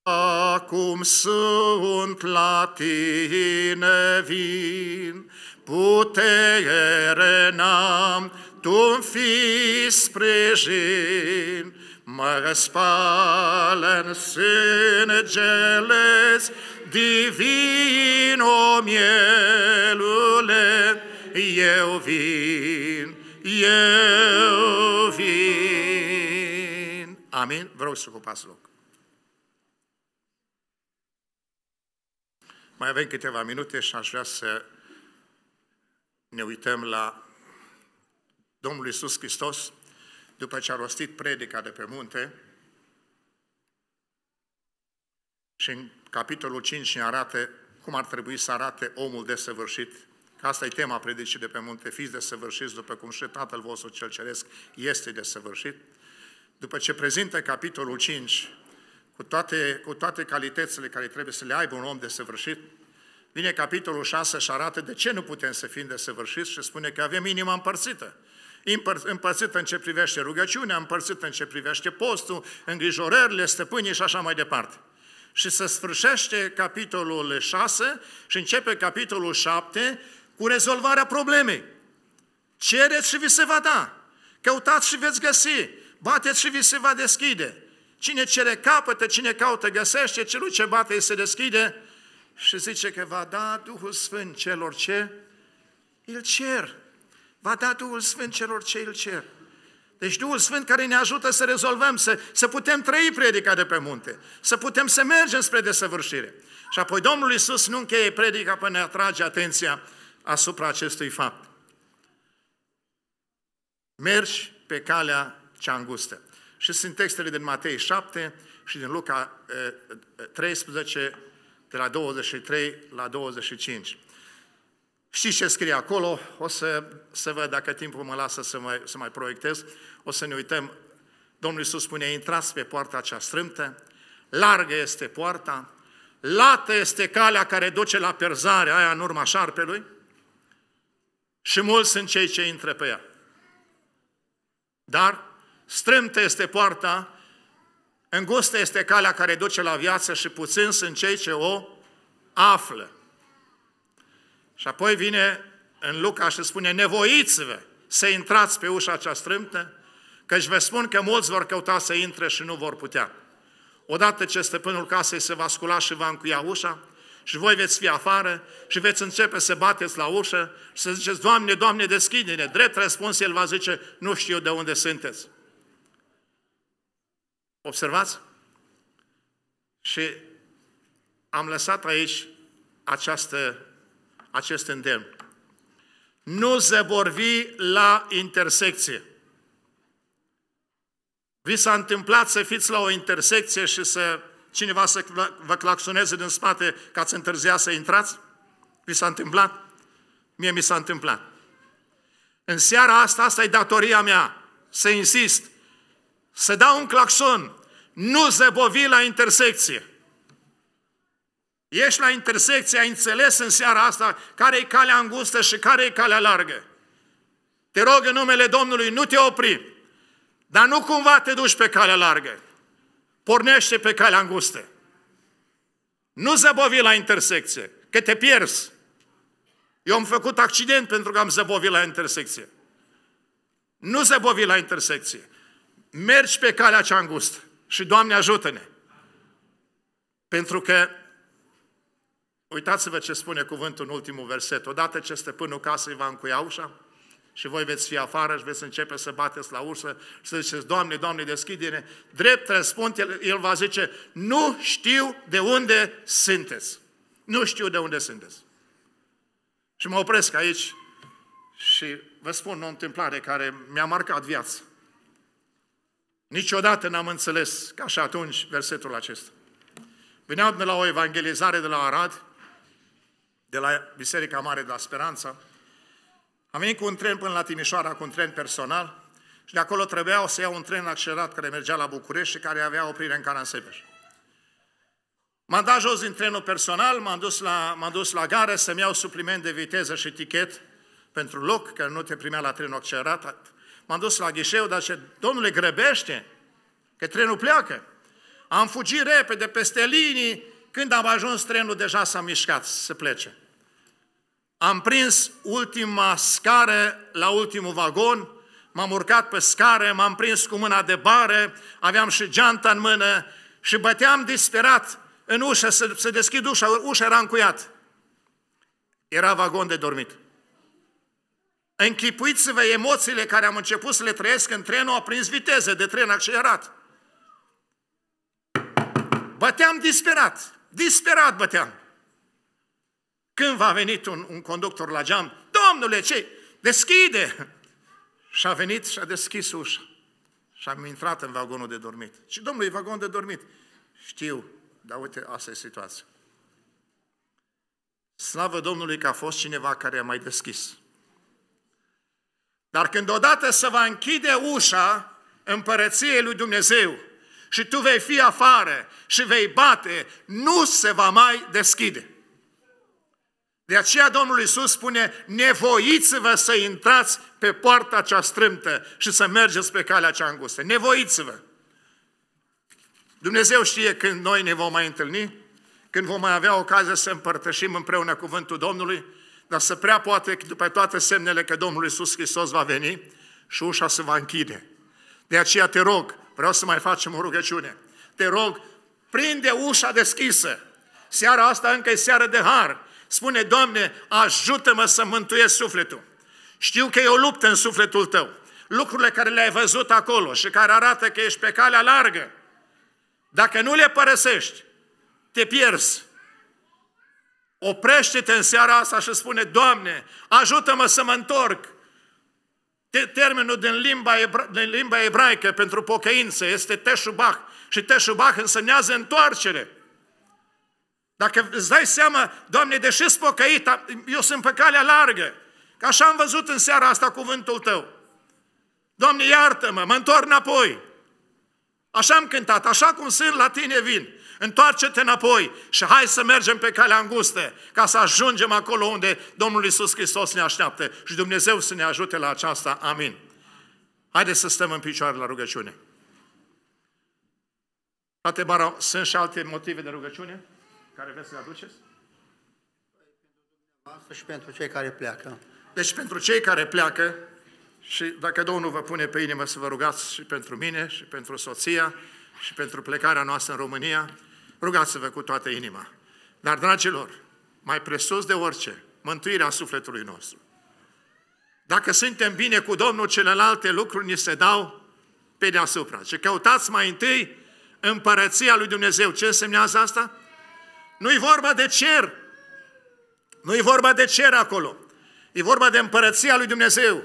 Acum sunt la tine vin, putere n-am, tu fi sprijin. Mă spală în sângele divin, o mielule, eu vin, eu vin. Amin? Vreau să ocupați locul. Mai avem câteva minute și aș vrea să ne uităm la Domnul Isus Hristos, după ce a rostit predica de pe munte, și în capitolul 5 ne arată cum ar trebui să arate omul desăvârșit, că asta e tema predicii de pe munte, fiți desăvârșiți după cum și Tatăl vostru cel Ceresc este desăvârșit. După ce prezintă capitolul 5, cu toate, cu toate calitățile care trebuie să le aibă un om desăvârșit, vine capitolul 6 și arată de ce nu putem să fim desăvârșiți și spune că avem inima împărțită. Împărțită în ce privește rugăciunea, împărțită în ce privește postul, îngrijorările, stăpânii și așa mai departe. Și se sfârșește capitolul 6 și începe capitolul 7 cu rezolvarea problemei. Cereți și vi se va da. Căutați și veți găsi. Bateți și vi se va deschide. Cine cere capătă, cine caută găsește, celui ce bate se deschide și zice că va da Duhul Sfânt celor ce îl cer. Va da Duhul Sfânt celor ce îl cer. Deci Duhul Sfânt care ne ajută să rezolvăm, să, să putem trăi predica de pe munte, să putem să mergem spre desăvârșire. Și apoi Domnul Iisus nu încheie predica până ne atrage atenția asupra acestui fapt. Mergi pe calea cea îngustă. Și sunt textele din Matei 7 și din Luca 13, de la 23 la 25. Știți ce scrie acolo? O să, să văd dacă timpul mă lasă să mai, să mai proiectez. O să ne uităm. Domnul Iisus spune, intrați pe poarta cea strâmtă, largă este poarta, lată este calea care duce la perzare, aia în urma șarpelui, și mulți sunt cei ce intră pe ea. Dar strâmtă este poarta, îngustă este calea care duce la viață și puțin sunt cei ce o află. Și apoi vine în Luca și spune, nevoiți-vă să intrați pe ușa cea strâmtă, căci vă spun că mulți vor căuta să intre și nu vor putea. Odată ce stăpânul casei se va scula și va încuia ușa, și voi veți fi afară și veți începe să bateți la ușă și să ziceți, Doamne, Doamne, deschide-ne. Drept răspuns, el va zice, nu știu de unde sunteți. Observați? Și am lăsat aici această, acest îndemn. Nu zăborvi la intersecție. Vi s-a întâmplat să fiți la o intersecție și să cineva să vă claxoneze din spate ca să întârziați să intrați? Vi s-a întâmplat? Mie mi s-a întâmplat. În seara asta, asta e datoria mea, să insist se dea un claxon, nu zăbovi la intersecție. Ești la intersecție, ai înțeles în seara asta care e calea îngustă și care e calea largă. Te rog în numele Domnului, nu te opri, dar nu cumva te duci pe calea largă. Pornește pe calea îngustă. Nu zăbovi la intersecție, că te pierzi. Eu am făcut accident pentru că am zăbovit la intersecție. Nu zăbovi la intersecție mergi pe calea cea îngustă și Doamne ajută-ne. Pentru că, uitați-vă ce spune cuvântul în ultimul verset, odată ce stăpânul casei va încuia ușa, și voi veți fi afară și veți începe să bateți la ușă și să ziceți, Doamne, Doamne, deschide-ne. Drept răspund, el, el va zice, nu știu de unde sunteți. Nu știu de unde sunteți. Și mă opresc aici și vă spun o întâmplare care mi-a marcat viața. Niciodată n-am înțeles ca și atunci versetul acesta. Veneam de la o evangelizare de la Arad, de la Biserica Mare de la Speranța. Am venit cu un tren până la Timișoara, cu un tren personal, și de acolo trebuia să iau un tren accelerat care mergea la București și care avea oprire în Caransebeș. M-am dat jos din trenul personal, m-am dus la, m-am dus la gară să-mi iau supliment de viteză și tichet pentru loc, că nu te primea la trenul accelerat, m-am dus la ghișeu, dar ce domnule, grăbește, că trenul pleacă. Am fugit repede peste linii, când am ajuns trenul deja s-a mișcat să plece. Am prins ultima scară la ultimul vagon, m-am urcat pe scară, m-am prins cu mâna de bare, aveam și geanta în mână și băteam disperat în ușă, să, să deschid ușa, ușa era încuiat. Era vagon de dormit. Închipuiți-vă emoțiile care am început să le trăiesc în trenul, a prins viteză de tren accelerat. Băteam disperat, disperat băteam. Când va venit un, un conductor la geam, Domnule, ce? Deschide! Și a venit și a deschis ușa. Și am intrat în vagonul de dormit. Și domnule, e vagon de dormit. Știu, dar uite, asta e situația. Slavă Domnului că a fost cineva care a mai deschis. Dar când odată se va închide ușa împărăției lui Dumnezeu și tu vei fi afară și vei bate, nu se va mai deschide. De aceea Domnul Iisus spune, nevoiți-vă să intrați pe poarta cea strâmtă și să mergeți pe calea cea îngustă. Nevoiți-vă! Dumnezeu știe când noi ne vom mai întâlni, când vom mai avea ocazia să împărtășim împreună cuvântul Domnului, dar se prea poate după toate semnele că Domnul Iisus Hristos va veni și ușa se va închide. De aceea te rog, vreau să mai facem o rugăciune. Te rog, prinde ușa deschisă. Seara asta încă e seară de har. Spune, Doamne, ajută-mă să mântuiesc sufletul. Știu că e o luptă în sufletul tău. Lucrurile care le-ai văzut acolo și care arată că ești pe calea largă, dacă nu le părăsești, te pierzi. Oprește-te în seara asta și spune, Doamne, ajută-mă să mă întorc. Termenul din limba, ebra, din limba ebraică pentru pocăință este teșubach și teșubach însemnează întoarcere. Dacă îți dai seama, Doamne, deși ești pocăit, eu sunt pe calea largă. Că așa am văzut în seara asta cuvântul Tău. Doamne, iartă-mă, mă întorc înapoi. Așa am cântat, așa cum sunt, la Tine vin. Întoarce-te înapoi și hai să mergem pe calea îngustă ca să ajungem acolo unde Domnul Isus Hristos ne așteaptă și Dumnezeu să ne ajute la aceasta. Amin. Haideți să stăm în picioare la rugăciune. Frate Barau, sunt și alte motive de rugăciune care vreți să le aduceți? Și pentru cei care pleacă. Deci pentru cei care pleacă, și dacă Domnul vă pune pe inimă să vă rugați și pentru mine, și pentru soția, și pentru plecarea noastră în România, Rugați-vă cu toată inima. Dar, dragilor, mai presus de orice, mântuirea sufletului nostru. Dacă suntem bine cu Domnul, celelalte lucruri ni se dau pe deasupra. Și căutați mai întâi împărăția lui Dumnezeu. Ce înseamnă asta? Nu-i vorba de cer. Nu-i vorba de cer acolo. E vorba de împărăția lui Dumnezeu.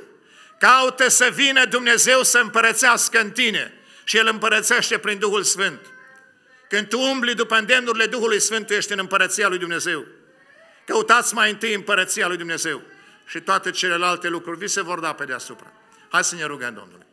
Caută să vină Dumnezeu să împărățească în tine. Și El împărățește prin Duhul Sfânt. Când tu umbli după îndemnurile Duhului Sfânt, tu ești în împărăția lui Dumnezeu. Căutați mai întâi împărăția lui Dumnezeu și toate celelalte lucruri vi se vor da pe deasupra. Hai să ne rugăm Domnului.